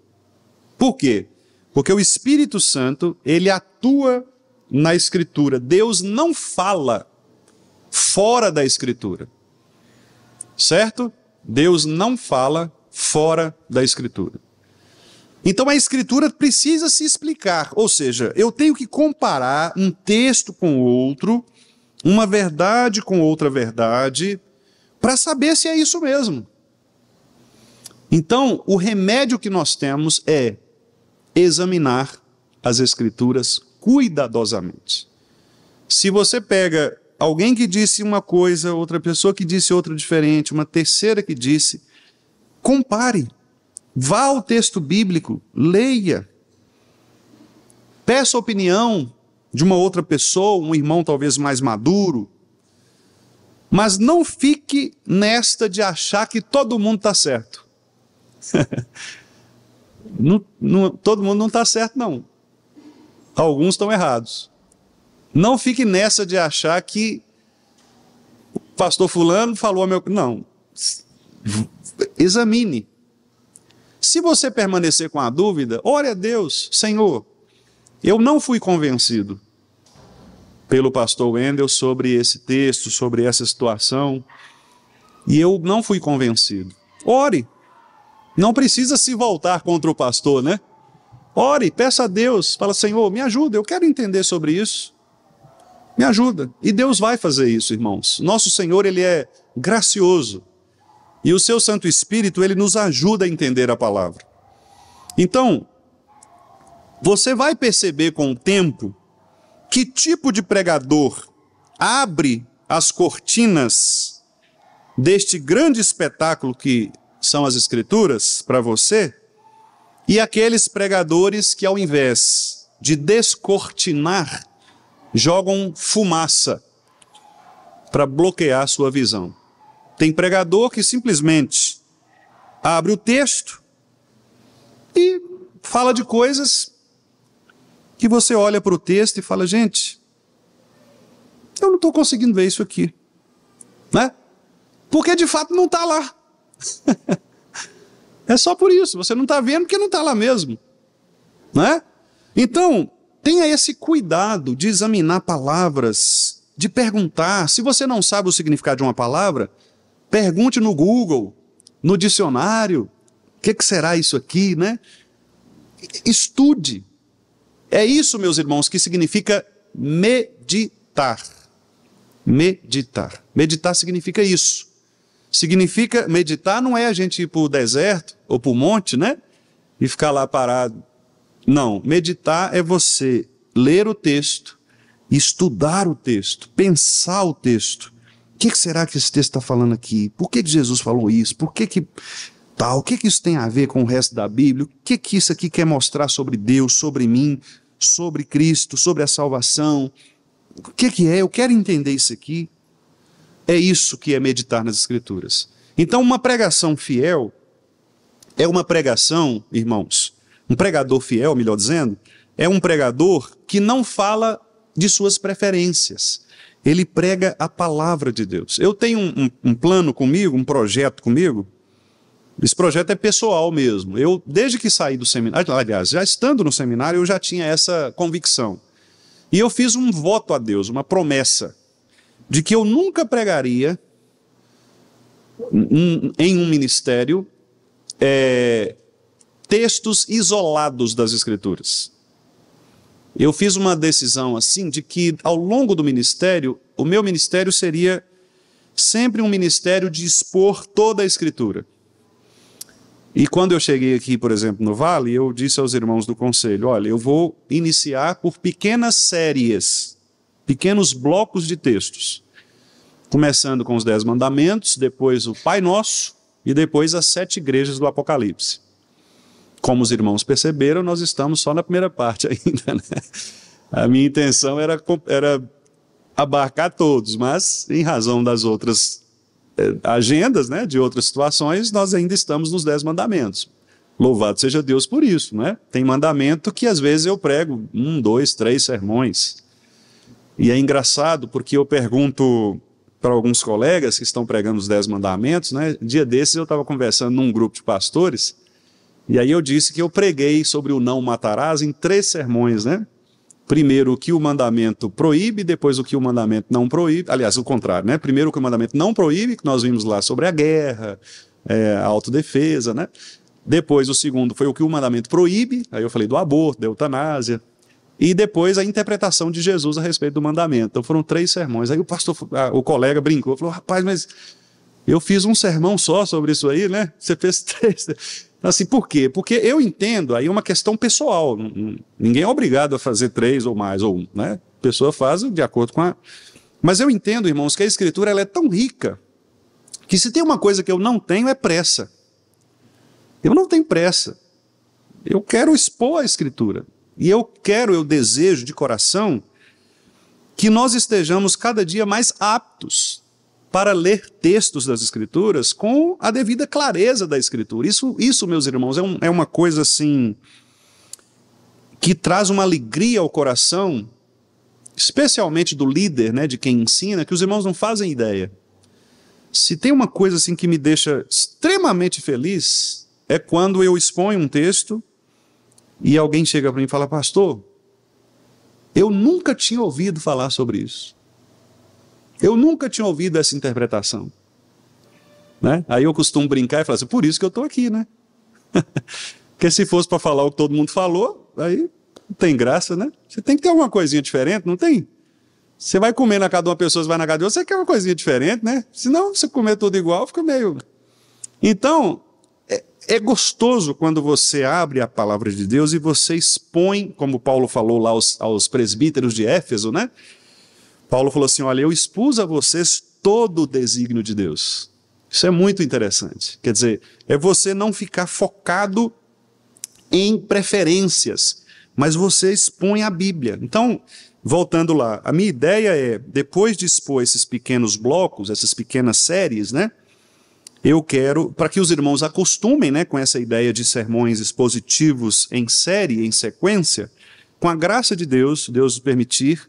Por quê? Porque o Espírito Santo, ele atua na Escritura. Deus não fala fora da Escritura. Certo? Deus não fala fora da Escritura. Então a Escritura precisa se explicar, ou seja, eu tenho que comparar um texto com outro, uma verdade com outra verdade, para saber se é isso mesmo. Então, o remédio que nós temos é examinar as Escrituras cuidadosamente. Se você pega alguém que disse uma coisa, outra pessoa que disse outra diferente, uma terceira que disse, compare, vá ao texto bíblico, leia, peça opinião de uma outra pessoa, um irmão talvez mais maduro, mas não fique nesta de achar que todo mundo está certo. não, não, todo mundo não está certo, não. Alguns estão errados. Não fique nessa de achar que o pastor fulano falou a meu. Não examine. Se você permanecer com a dúvida, ore a Deus, Senhor, eu não fui convencido pelo pastor Wendel sobre esse texto, sobre essa situação, e eu não fui convencido. Ore. Não precisa se voltar contra o pastor, né? Ore, peça a Deus, fala, Senhor, me ajuda, eu quero entender sobre isso. Me ajuda. E Deus vai fazer isso, irmãos. Nosso Senhor, ele é gracioso. E o seu Santo Espírito, ele nos ajuda a entender a palavra. Então, você vai perceber com o tempo que tipo de pregador abre as cortinas deste grande espetáculo que são as Escrituras para você, e aqueles pregadores que, ao invés de descortinar, jogam fumaça para bloquear sua visão. Tem pregador que simplesmente abre o texto e fala de coisas que você olha para o texto e fala, gente, eu não estou conseguindo ver isso aqui. Né? Porque de fato não está lá. é só por isso, você não está vendo porque não está lá mesmo. Né? Então, tenha esse cuidado de examinar palavras, de perguntar. Se você não sabe o significado de uma palavra, Pergunte no Google, no dicionário, o que, que será isso aqui, né? Estude. É isso, meus irmãos, que significa meditar. Meditar. Meditar significa isso. Significa meditar não é a gente ir para o deserto ou para o monte, né? E ficar lá parado. Não. Meditar é você ler o texto, estudar o texto, pensar o texto o que, que, será que esse texto está falando aqui? Por que, que Jesus falou isso? Por que, que tal? O que, que isso tem a ver com o resto da Bíblia? O que, que isso aqui quer mostrar sobre Deus, sobre mim, sobre Cristo, sobre a salvação? O que, que é? Eu quero entender isso aqui. É isso que é meditar nas Escrituras. Então, uma pregação fiel é uma pregação, irmãos, um pregador fiel, melhor dizendo, é um pregador que não fala de suas preferências ele prega a palavra de Deus. Eu tenho um, um, um, plano comigo, um projeto comigo. Esse projeto é pessoal mesmo. Eu, desde que saí do seminário, aliás, já estando no seminário, eu já tinha essa convicção. E eu fiz um voto a Deus, uma promessa, de que eu nunca pregaria um, em um ministério é, textos isolados das Escrituras eu fiz uma decisão assim de que ao longo do ministério, o meu ministério seria sempre um ministério de expor toda a escritura. E quando eu cheguei aqui, por exemplo, no Vale, eu disse aos irmãos do conselho: olha, eu vou iniciar por pequenas séries, pequenos blocos de textos. Começando com os Dez Mandamentos, depois o Pai Nosso e depois as sete igrejas do Apocalipse. Como os irmãos perceberam, nós estamos só na primeira parte ainda. Né? A minha intenção era, era abarcar todos, mas em razão das outras eh, agendas, né, de outras situações, nós ainda estamos nos dez mandamentos. Louvado seja Deus por isso, né? Tem mandamento que às vezes eu prego um, dois, três sermões. E é engraçado porque eu pergunto para alguns colegas que estão pregando os dez mandamentos, né? Dia desses eu estava conversando num grupo de pastores e aí eu disse que eu preguei sobre o não matarás em três sermões, né? Primeiro o que o mandamento proíbe, depois o que o mandamento não proíbe. Aliás, o contrário, né? Primeiro o que o mandamento não proíbe, que nós vimos lá sobre a guerra, é, a autodefesa, né? Depois o segundo foi o que o mandamento proíbe, aí eu falei do aborto, da eutanásia. E depois a interpretação de Jesus a respeito do mandamento. Então foram três sermões. Aí o pastor, o colega brincou, falou: "Rapaz, mas eu fiz um sermão só sobre isso aí, né? Você fez três. Então, assim, por quê? Porque eu entendo aí é uma questão pessoal. Ninguém é obrigado a fazer três ou mais, ou um, né? A pessoa faz de acordo com a. Mas eu entendo, irmãos, que a escritura ela é tão rica que se tem uma coisa que eu não tenho é pressa. Eu não tenho pressa. Eu quero expor a escritura. E eu quero, eu desejo de coração que nós estejamos cada dia mais aptos para ler textos das Escrituras com a devida clareza da Escritura. Isso, isso meus irmãos, é, um, é uma coisa assim que traz uma alegria ao coração, especialmente do líder, né, de quem ensina, que os irmãos não fazem ideia. Se tem uma coisa assim que me deixa extremamente feliz, é quando eu exponho um texto e alguém chega para mim e fala: "Pastor, eu nunca tinha ouvido falar sobre isso. Eu nunca tinha ouvido essa interpretação. Né? Aí eu costumo brincar e falar assim: por isso que eu estou aqui, né? Porque se fosse para falar o que todo mundo falou, aí não tem graça, né? Você tem que ter alguma coisinha diferente, não tem? Você vai comer na casa de uma pessoa, você vai na casa de outra, você quer uma coisinha diferente, né? Senão, você comer tudo igual, fica meio. Então, é, é gostoso quando você abre a palavra de Deus e você expõe, como Paulo falou lá aos, aos presbíteros de Éfeso, né? Paulo falou assim: Olha, eu expus a vocês todo o desígnio de Deus. Isso é muito interessante. Quer dizer, é você não ficar focado em preferências, mas você expõe a Bíblia. Então, voltando lá, a minha ideia é, depois de expor esses pequenos blocos, essas pequenas séries, né? Eu quero, para que os irmãos acostumem né, com essa ideia de sermões expositivos em série, em sequência, com a graça de Deus, Deus permitir,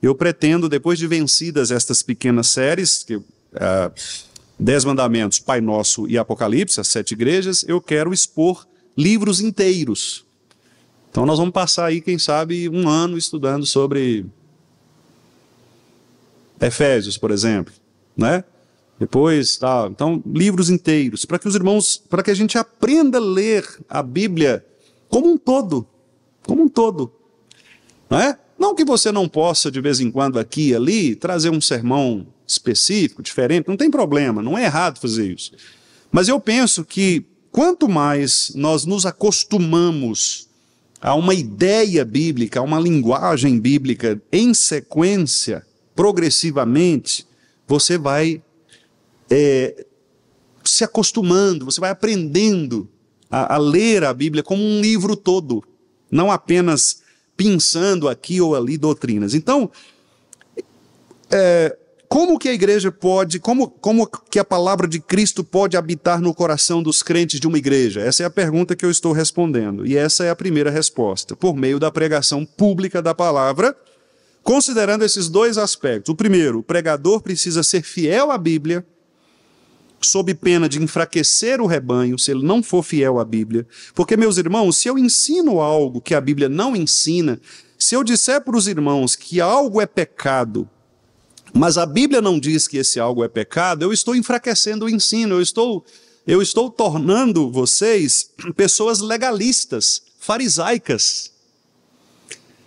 eu pretendo, depois de vencidas estas pequenas séries, que, ah, Dez Mandamentos, Pai Nosso e Apocalipse, as sete igrejas, eu quero expor livros inteiros. Então nós vamos passar aí, quem sabe, um ano estudando sobre Efésios, por exemplo, né? Depois, tá, então livros inteiros, para que os irmãos, para que a gente aprenda a ler a Bíblia como um todo, como um todo, não é? Não que você não possa, de vez em quando, aqui e ali, trazer um sermão específico, diferente, não tem problema, não é errado fazer isso. Mas eu penso que quanto mais nós nos acostumamos a uma ideia bíblica, a uma linguagem bíblica em sequência, progressivamente, você vai é, se acostumando, você vai aprendendo a, a ler a Bíblia como um livro todo, não apenas pensando aqui ou ali doutrinas. Então, é, como que a igreja pode, como, como que a palavra de Cristo pode habitar no coração dos crentes de uma igreja? Essa é a pergunta que eu estou respondendo. E essa é a primeira resposta, por meio da pregação pública da palavra, considerando esses dois aspectos. O primeiro, o pregador precisa ser fiel à Bíblia sob pena de enfraquecer o rebanho se ele não for fiel à Bíblia. Porque, meus irmãos, se eu ensino algo que a Bíblia não ensina, se eu disser para os irmãos que algo é pecado, mas a Bíblia não diz que esse algo é pecado, eu estou enfraquecendo o ensino, eu estou, eu estou tornando vocês pessoas legalistas, farisaicas.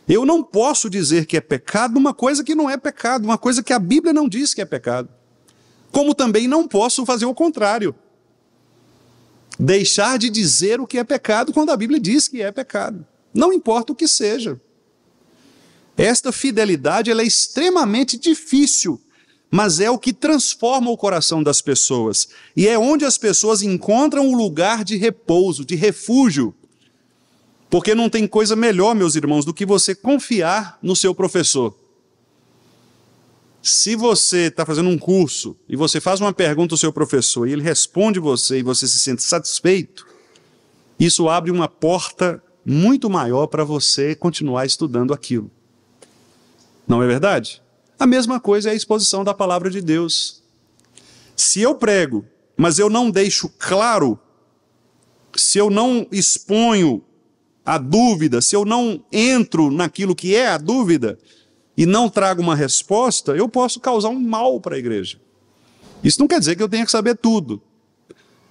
Eu não posso dizer que é pecado uma coisa que não é pecado, uma coisa que a Bíblia não diz que é pecado como também não posso fazer o contrário. Deixar de dizer o que é pecado quando a Bíblia diz que é pecado. Não importa o que seja. Esta fidelidade é extremamente difícil, mas é o que transforma o coração das pessoas. E é onde as pessoas encontram o lugar de repouso, de refúgio. Porque não tem coisa melhor, meus irmãos, do que você confiar no seu professor. Se você está fazendo um curso e você faz uma pergunta ao seu professor e ele responde você e você se sente satisfeito, isso abre uma porta muito maior para você continuar estudando aquilo. Não é verdade? A mesma coisa é a exposição da palavra de Deus. Se eu prego, mas eu não deixo claro, se eu não exponho a dúvida, se eu não entro naquilo que é a dúvida, e não trago uma resposta, eu posso causar um mal para a igreja. Isso não quer dizer que eu tenha que saber tudo.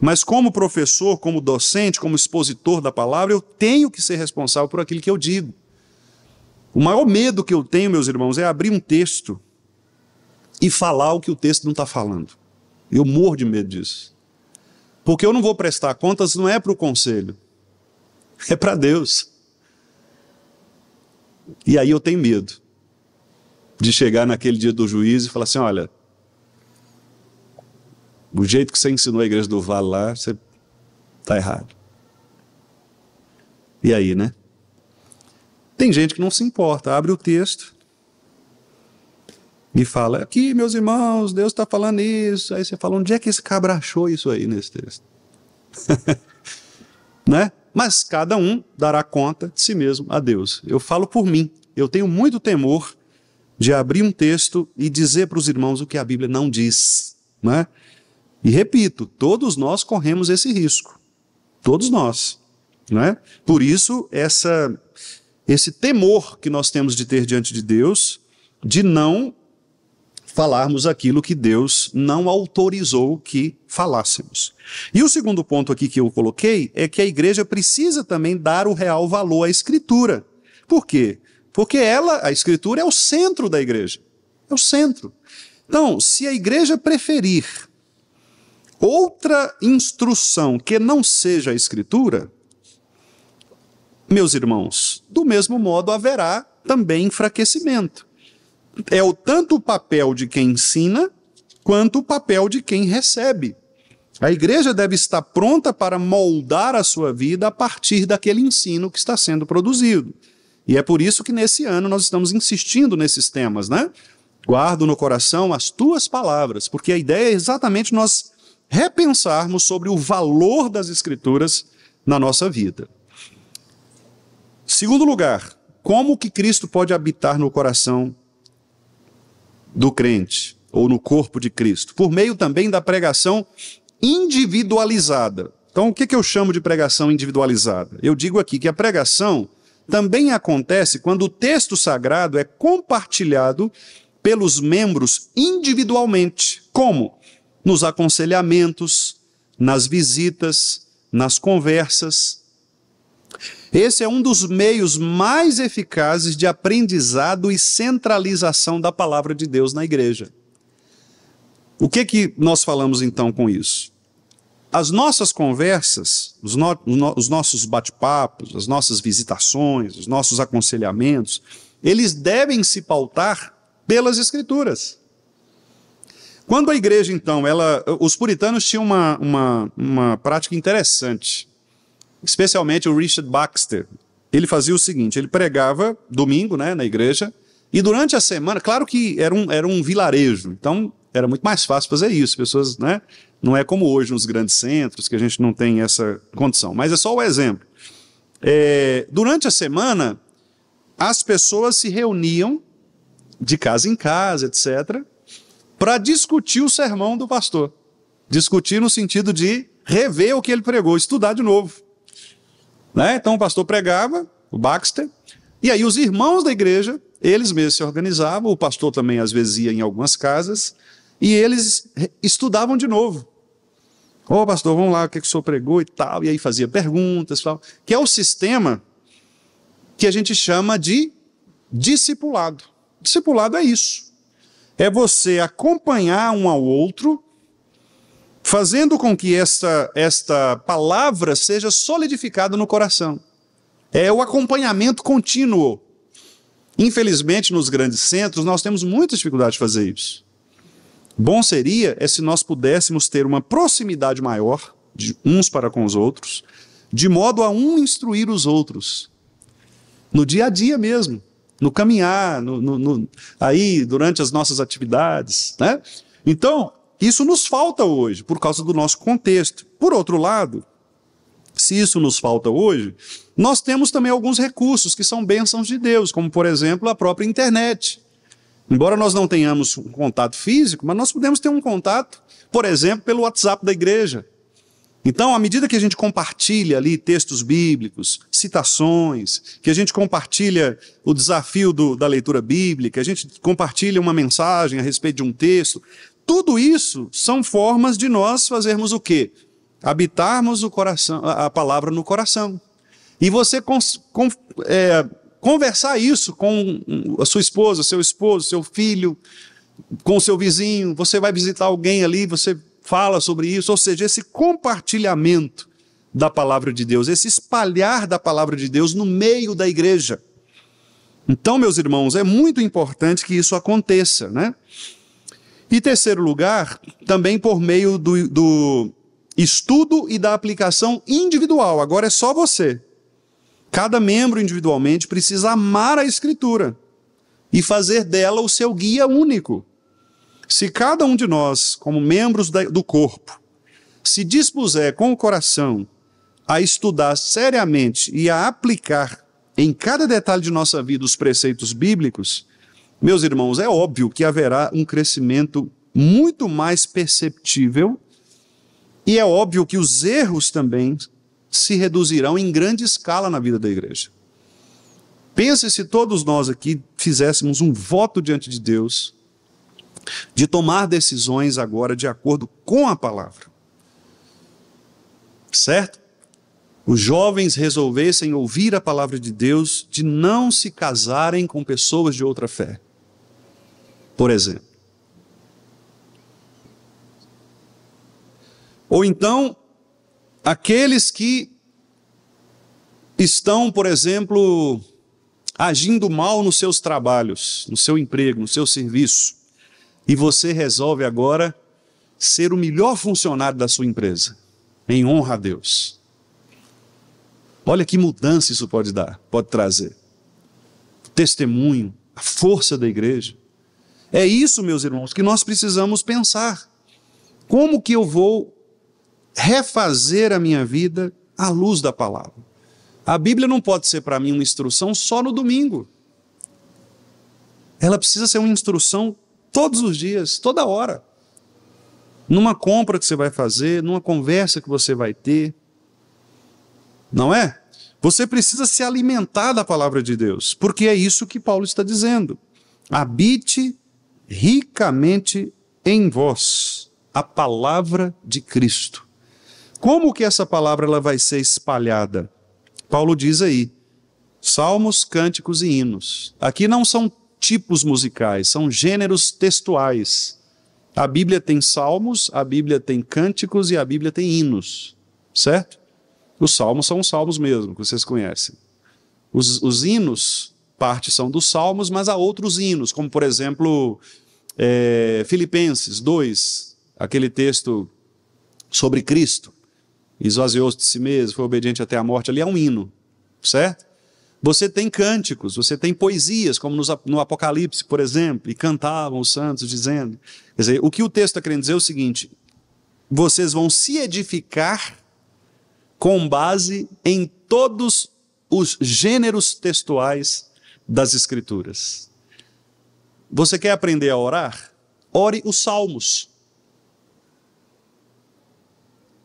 Mas como professor, como docente, como expositor da palavra, eu tenho que ser responsável por aquilo que eu digo. O maior medo que eu tenho, meus irmãos, é abrir um texto e falar o que o texto não está falando. Eu morro de medo disso. Porque eu não vou prestar contas, não é para o conselho, é para Deus. E aí eu tenho medo de chegar naquele dia do juízo e falar assim: olha, o jeito que você ensinou a igreja do Vale lá, você está errado. E aí, né? Tem gente que não se importa, abre o texto e fala: aqui, meus irmãos, Deus está falando isso. Aí você fala: onde é que esse cabra achou isso aí nesse texto? né? Mas cada um dará conta de si mesmo a Deus. Eu falo por mim. Eu tenho muito temor de abrir um texto e dizer para os irmãos o que a Bíblia não diz. Né? E repito, todos nós corremos esse risco. Todos nós. Né? Por isso, essa, esse temor que nós temos de ter diante de Deus, de não falarmos aquilo que Deus não autorizou que falássemos. E o segundo ponto aqui que eu coloquei é que a igreja precisa também dar o real valor à Escritura. Por quê? Porque ela, a Escritura, é o centro da igreja. É o centro. Então, se a igreja preferir outra instrução que não seja a Escritura, meus irmãos, do mesmo modo haverá também enfraquecimento. É o tanto o papel de quem ensina quanto o papel de quem recebe. A igreja deve estar pronta para moldar a sua vida a partir daquele ensino que está sendo produzido. E é por isso que nesse ano nós estamos insistindo nesses temas, né? Guardo no coração as tuas palavras, porque a ideia é exatamente nós repensarmos sobre o valor das escrituras na nossa vida. Segundo lugar, como que Cristo pode habitar no coração do crente ou no corpo de Cristo? Por meio também da pregação individualizada. Então, o que, que eu chamo de pregação individualizada? Eu digo aqui que a pregação também acontece quando o texto sagrado é compartilhado pelos membros individualmente, como nos aconselhamentos, nas visitas, nas conversas. Esse é um dos meios mais eficazes de aprendizado e centralização da palavra de Deus na igreja. O que que nós falamos então com isso? As nossas conversas, os, no, os nossos bate-papos, as nossas visitações, os nossos aconselhamentos, eles devem se pautar pelas Escrituras. Quando a igreja, então, ela, os puritanos tinham uma, uma, uma prática interessante, especialmente o Richard Baxter. Ele fazia o seguinte: ele pregava domingo né, na igreja, e durante a semana, claro que era um, era um vilarejo, então era muito mais fácil fazer isso, pessoas, né? Não é como hoje nos grandes centros, que a gente não tem essa condição. Mas é só o exemplo. É, durante a semana, as pessoas se reuniam de casa em casa, etc., para discutir o sermão do pastor. Discutir no sentido de rever o que ele pregou, estudar de novo. Né? Então o pastor pregava, o Baxter, e aí os irmãos da igreja, eles mesmos se organizavam, o pastor também às vezes ia em algumas casas, e eles estudavam de novo. Ô, oh, pastor, vamos lá, o que, é que o senhor pregou e tal. E aí fazia perguntas e tal. Que é o sistema que a gente chama de discipulado. Discipulado é isso. É você acompanhar um ao outro, fazendo com que esta, esta palavra seja solidificada no coração. É o acompanhamento contínuo. Infelizmente, nos grandes centros, nós temos muita dificuldade de fazer isso. Bom seria é se nós pudéssemos ter uma proximidade maior de uns para com os outros, de modo a um instruir os outros. No dia a dia mesmo, no caminhar, no, no, no, aí durante as nossas atividades. Né? Então, isso nos falta hoje, por causa do nosso contexto. Por outro lado, se isso nos falta hoje, nós temos também alguns recursos que são bênçãos de Deus, como por exemplo a própria internet. Embora nós não tenhamos um contato físico, mas nós podemos ter um contato, por exemplo, pelo WhatsApp da igreja. Então, à medida que a gente compartilha ali textos bíblicos, citações, que a gente compartilha o desafio do, da leitura bíblica, a gente compartilha uma mensagem a respeito de um texto, tudo isso são formas de nós fazermos o quê? Habitarmos o coração, a, palavra no coração. E você cons, com, é, conversar isso com a sua esposa, seu esposo, seu filho, com o seu vizinho. Você vai visitar alguém ali, você fala sobre isso. Ou seja, esse compartilhamento da palavra de Deus, esse espalhar da palavra de Deus no meio da igreja. Então, meus irmãos, é muito importante que isso aconteça, né? E terceiro lugar, também por meio do, do estudo e da aplicação individual. Agora é só você. Cada membro individualmente precisa amar a Escritura e fazer dela o seu guia único. Se cada um de nós, como membros do corpo, se dispuser com o coração a estudar seriamente e a aplicar em cada detalhe de nossa vida os preceitos bíblicos, meus irmãos, é óbvio que haverá um crescimento muito mais perceptível e é óbvio que os erros também se reduzirão em grande escala na vida da igreja. Pense se todos nós aqui fizéssemos um voto diante de Deus de tomar decisões agora de acordo com a palavra. Certo? Os jovens resolvessem ouvir a palavra de Deus de não se casarem com pessoas de outra fé. Por exemplo. Ou então, Aqueles que estão, por exemplo, agindo mal nos seus trabalhos, no seu emprego, no seu serviço, e você resolve agora ser o melhor funcionário da sua empresa, em honra a Deus. Olha que mudança isso pode dar, pode trazer. Testemunho, a força da igreja. É isso, meus irmãos, que nós precisamos pensar. Como que eu vou refazer a minha vida à luz da palavra. A Bíblia não pode ser para mim uma instrução só no domingo. Ela precisa ser uma instrução todos os dias, toda hora. Numa compra que você vai fazer, numa conversa que você vai ter. Não é? Você precisa se alimentar da palavra de Deus, porque é isso que Paulo está dizendo. Habite ricamente em vós a palavra de Cristo. Como que essa palavra ela vai ser espalhada? Paulo diz aí: salmos, cânticos e hinos. Aqui não são tipos musicais, são gêneros textuais. A Bíblia tem salmos, a Bíblia tem cânticos e a Bíblia tem hinos, certo? Os salmos são os salmos mesmo, que vocês conhecem. Os, os hinos, parte são dos salmos, mas há outros hinos, como por exemplo é, Filipenses 2, aquele texto sobre Cristo esvaziou-se de si mesmo, foi obediente até a morte, ali é um hino, certo? Você tem cânticos, você tem poesias, como no Apocalipse, por exemplo, e cantavam os santos dizendo. Quer dizer, o que o texto está querendo dizer é o seguinte: vocês vão se edificar com base em todos os gêneros textuais das Escrituras. Você quer aprender a orar? Ore os salmos.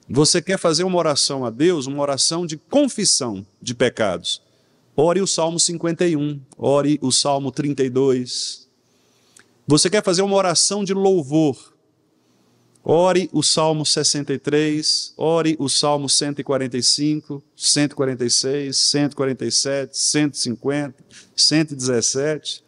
Você quer fazer uma oração a Deus, uma oração de confissão de pecados. Ore o Salmo 51, ore o Salmo 32. Você quer fazer uma oração de louvor. Ore o Salmo 63, ore o Salmo 145, 146, 147, 150, 117.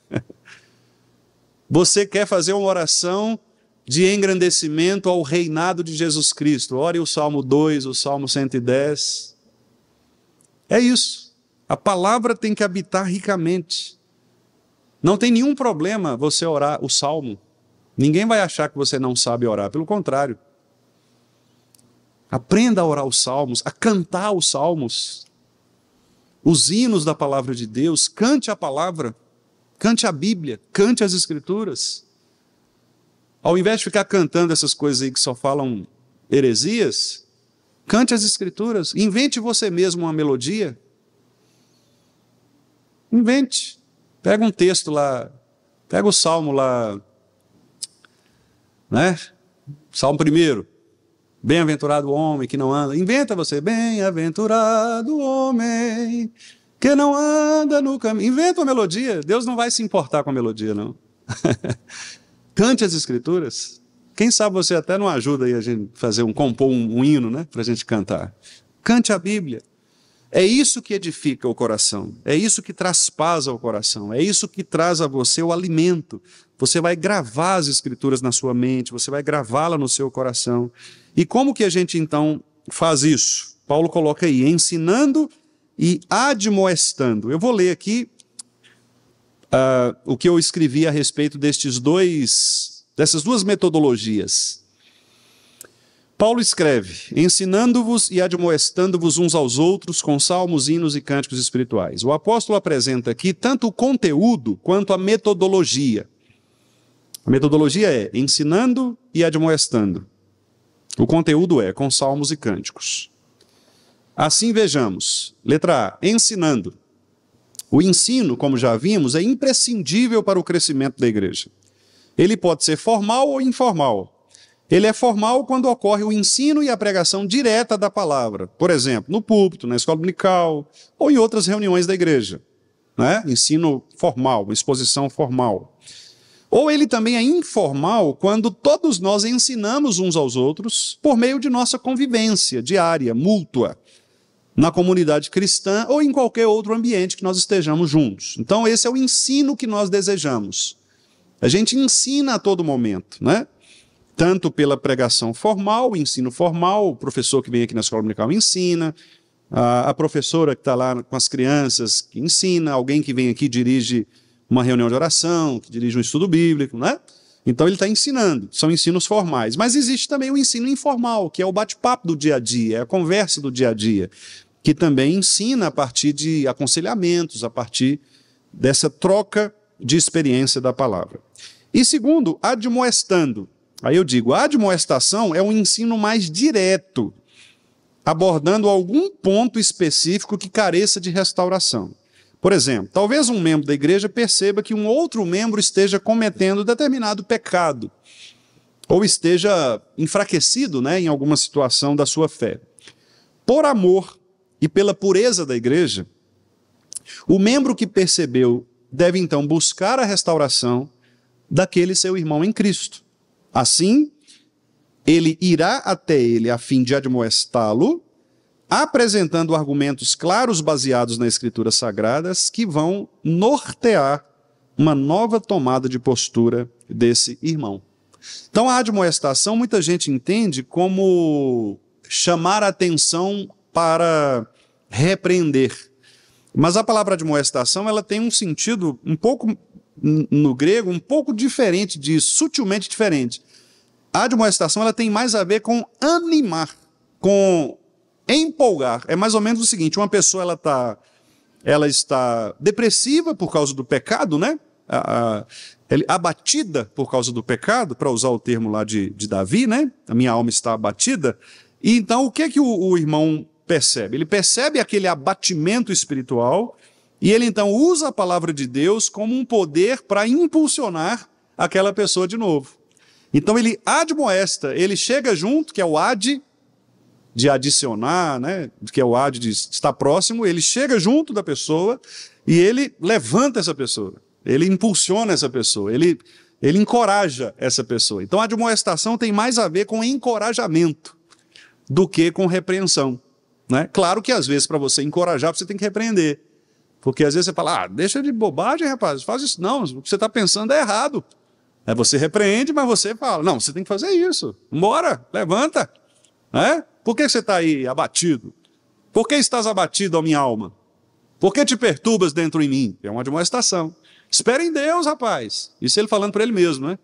Você quer fazer uma oração de engrandecimento ao reinado de Jesus Cristo. Ore o Salmo 2, o Salmo 110. É isso. A palavra tem que habitar ricamente. Não tem nenhum problema você orar o salmo. Ninguém vai achar que você não sabe orar, pelo contrário. Aprenda a orar os salmos, a cantar os salmos, os hinos da palavra de Deus, cante a palavra, cante a Bíblia, cante as Escrituras. Ao invés de ficar cantando essas coisas aí que só falam heresias, cante as escrituras, invente você mesmo uma melodia. Invente. Pega um texto lá, pega o salmo lá, né? Salmo primeiro. Bem-aventurado o homem que não anda. Inventa você. Bem-aventurado o homem que não anda no caminho. Inventa uma melodia. Deus não vai se importar com a melodia, não. Cante as escrituras. Quem sabe você até não ajuda aí a gente fazer um compor um, um hino, né, para a gente cantar. Cante a Bíblia. É isso que edifica o coração, é isso que traz paz ao coração, é isso que traz a você o alimento. Você vai gravar as escrituras na sua mente, você vai gravá-la no seu coração. E como que a gente então faz isso? Paulo coloca aí, ensinando e admoestando. Eu vou ler aqui uh, o que eu escrevi a respeito destes dois, dessas duas metodologias. Paulo escreve: ensinando-vos e admoestando-vos uns aos outros com salmos, hinos e cânticos espirituais. O apóstolo apresenta aqui tanto o conteúdo quanto a metodologia. A metodologia é ensinando e admoestando. O conteúdo é com salmos e cânticos. Assim vejamos. Letra A, ensinando. O ensino, como já vimos, é imprescindível para o crescimento da igreja. Ele pode ser formal ou informal. Ele é formal quando ocorre o ensino e a pregação direta da palavra, por exemplo, no púlpito, na escola dominical ou em outras reuniões da igreja. Né? Ensino formal, exposição formal. Ou ele também é informal quando todos nós ensinamos uns aos outros por meio de nossa convivência diária, mútua na comunidade cristã ou em qualquer outro ambiente que nós estejamos juntos. Então, esse é o ensino que nós desejamos. A gente ensina a todo momento, né? Tanto pela pregação formal, o ensino formal, o professor que vem aqui na escola dominical ensina, a, a professora que está lá com as crianças que ensina, alguém que vem aqui dirige uma reunião de oração, que dirige um estudo bíblico, né? Então ele está ensinando, são ensinos formais. Mas existe também o ensino informal, que é o bate-papo do dia a dia, é a conversa do dia a dia que também ensina a partir de aconselhamentos, a partir dessa troca de experiência da palavra. E segundo, admoestando. Aí eu digo, a admoestação é um ensino mais direto, abordando algum ponto específico que careça de restauração. Por exemplo, talvez um membro da igreja perceba que um outro membro esteja cometendo determinado pecado ou esteja enfraquecido, né, em alguma situação da sua fé. Por amor, e pela pureza da igreja, o membro que percebeu deve então buscar a restauração daquele seu irmão em Cristo. Assim, ele irá até ele a fim de admoestá-lo, apresentando argumentos claros baseados nas Escrituras Sagradas que vão nortear uma nova tomada de postura desse irmão. Então, a admoestação muita gente entende como chamar a atenção para repreender. Mas a palavra admoestação ela tem um sentido um pouco no grego um pouco diferente de sutilmente diferente. A admoestação ela tem mais a ver com animar, com empolgar. É mais ou menos o seguinte: uma pessoa ela está ela está depressiva por causa do pecado, né? A, a, abatida por causa do pecado, para usar o termo lá de, de Davi, né? A minha alma está abatida. E então o que é que o, o irmão percebe? Ele percebe aquele abatimento espiritual e ele então usa a palavra de Deus como um poder para impulsionar aquela pessoa de novo. Então ele admoesta, ele chega junto, que é o ad de adicionar, né, que é o ad de estar próximo, ele chega junto da pessoa e ele levanta essa pessoa, ele impulsiona essa pessoa, ele, ele encoraja essa pessoa. Então a admoestação tem mais a ver com encorajamento do que com repreensão. Né? Claro que às vezes, para você encorajar, você tem que repreender. Porque às vezes você fala, ah, deixa de bobagem, rapaz, faz isso. Não, o que você está pensando é errado. É você repreende, mas você fala, não, você tem que fazer isso. Bora, levanta. Né? Por que você está aí abatido? Por que estás abatido, a minha alma? Por que te perturbas dentro em mim? É uma demonstração. Espera em Deus, rapaz. Isso ele falando para ele mesmo, né?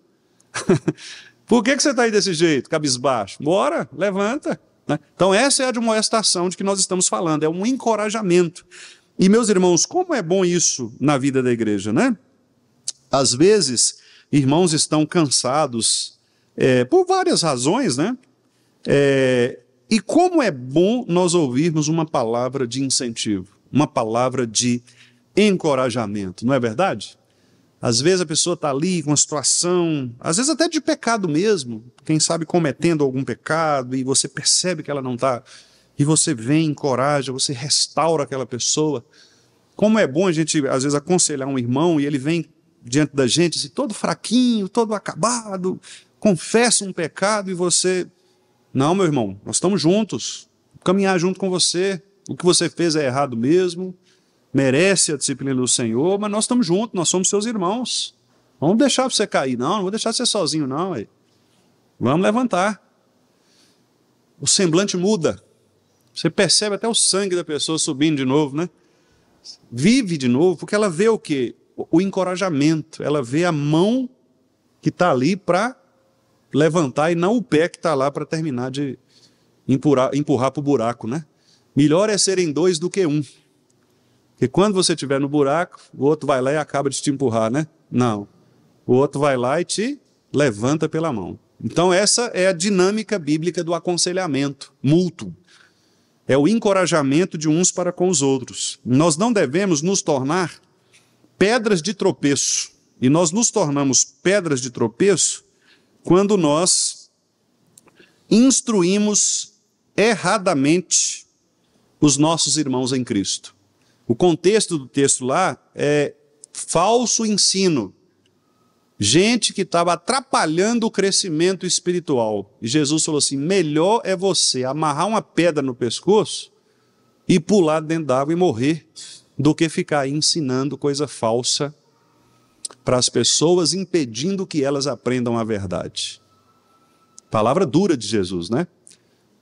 Por que, que você está aí desse jeito, cabisbaixo? Bora, levanta. Né? Então, essa é a admoestação de que nós estamos falando, é um encorajamento. E, meus irmãos, como é bom isso na vida da igreja, né? Às vezes, irmãos estão cansados é, por várias razões, né? É, e como é bom nós ouvirmos uma palavra de incentivo, uma palavra de encorajamento, não é verdade? Às vezes a pessoa está ali com uma situação, às vezes até de pecado mesmo, quem sabe cometendo algum pecado, e você percebe que ela não está. E você vem, encoraja, você restaura aquela pessoa. Como é bom a gente, às vezes, aconselhar um irmão e ele vem diante da gente, assim, todo fraquinho, todo acabado, confessa um pecado e você. Não, meu irmão, nós estamos juntos, caminhar junto com você. O que você fez é errado mesmo, merece a disciplina do Senhor, mas nós estamos juntos, nós somos seus irmãos. Vamos deixar você cair, não, não vou deixar você sozinho, não. Vamos levantar. O semblante muda. Você percebe até o sangue da pessoa subindo de novo, né? Vive de novo, porque ela vê o quê? O encorajamento, ela vê a mão que está ali para levantar e não o pé que está lá para terminar de empurrar para o buraco, né? Melhor é serem dois do que um. E quando você estiver no buraco, o outro vai lá e acaba de te empurrar, né? Não. O outro vai lá e te levanta pela mão. Então, essa é a dinâmica bíblica do aconselhamento mútuo. É o encorajamento de uns para com os outros. Nós não devemos nos tornar pedras de tropeço. E nós nos tornamos pedras de tropeço quando nós instruímos erradamente os nossos irmãos em Cristo. O contexto do texto lá é falso ensino. Gente que estava atrapalhando o crescimento espiritual. E Jesus falou assim: melhor é você amarrar uma pedra no pescoço e pular dentro d'água e morrer do que ficar ensinando coisa falsa para as pessoas, impedindo que elas aprendam a verdade. Palavra dura de Jesus, né?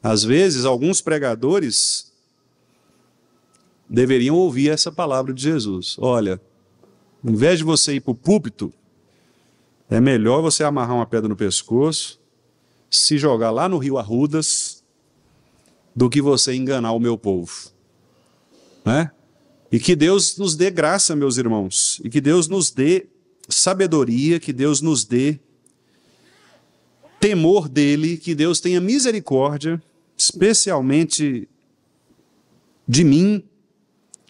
Às vezes, alguns pregadores deveriam ouvir essa palavra de Jesus. Olha, em vez de você ir para o púlpito, é melhor você amarrar uma pedra no pescoço, se jogar lá no rio Arrudas, do que você enganar o meu povo. Né? E que Deus nos dê graça, meus irmãos, e que Deus nos dê sabedoria, que Deus nos dê temor dele, que Deus tenha misericórdia, especialmente de mim,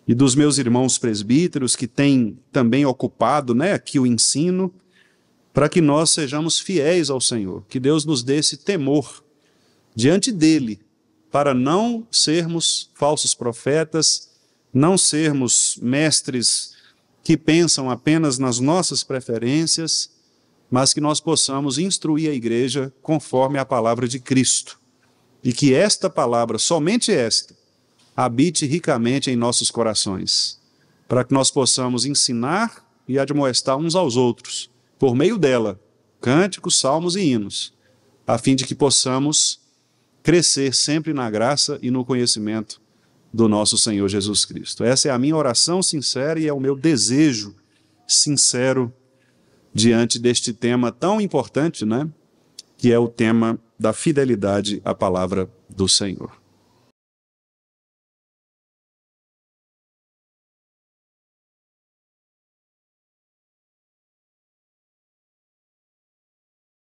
e dos meus irmãos presbíteros que têm também ocupado né, aqui o ensino, para que nós sejamos fiéis ao Senhor, que Deus nos dê esse temor diante dele, para não sermos falsos profetas, não sermos mestres que pensam apenas nas nossas preferências, mas que nós possamos instruir a igreja conforme a palavra de Cristo. E que esta palavra, somente esta, habite ricamente em nossos corações, para que nós possamos ensinar e admoestar uns aos outros, por meio dela, cânticos, salmos e hinos, a fim de que possamos crescer sempre na graça e no conhecimento do nosso Senhor Jesus Cristo. Essa é a minha oração sincera e é o meu desejo sincero diante deste tema tão importante, né? Que é o tema da fidelidade à palavra do Senhor.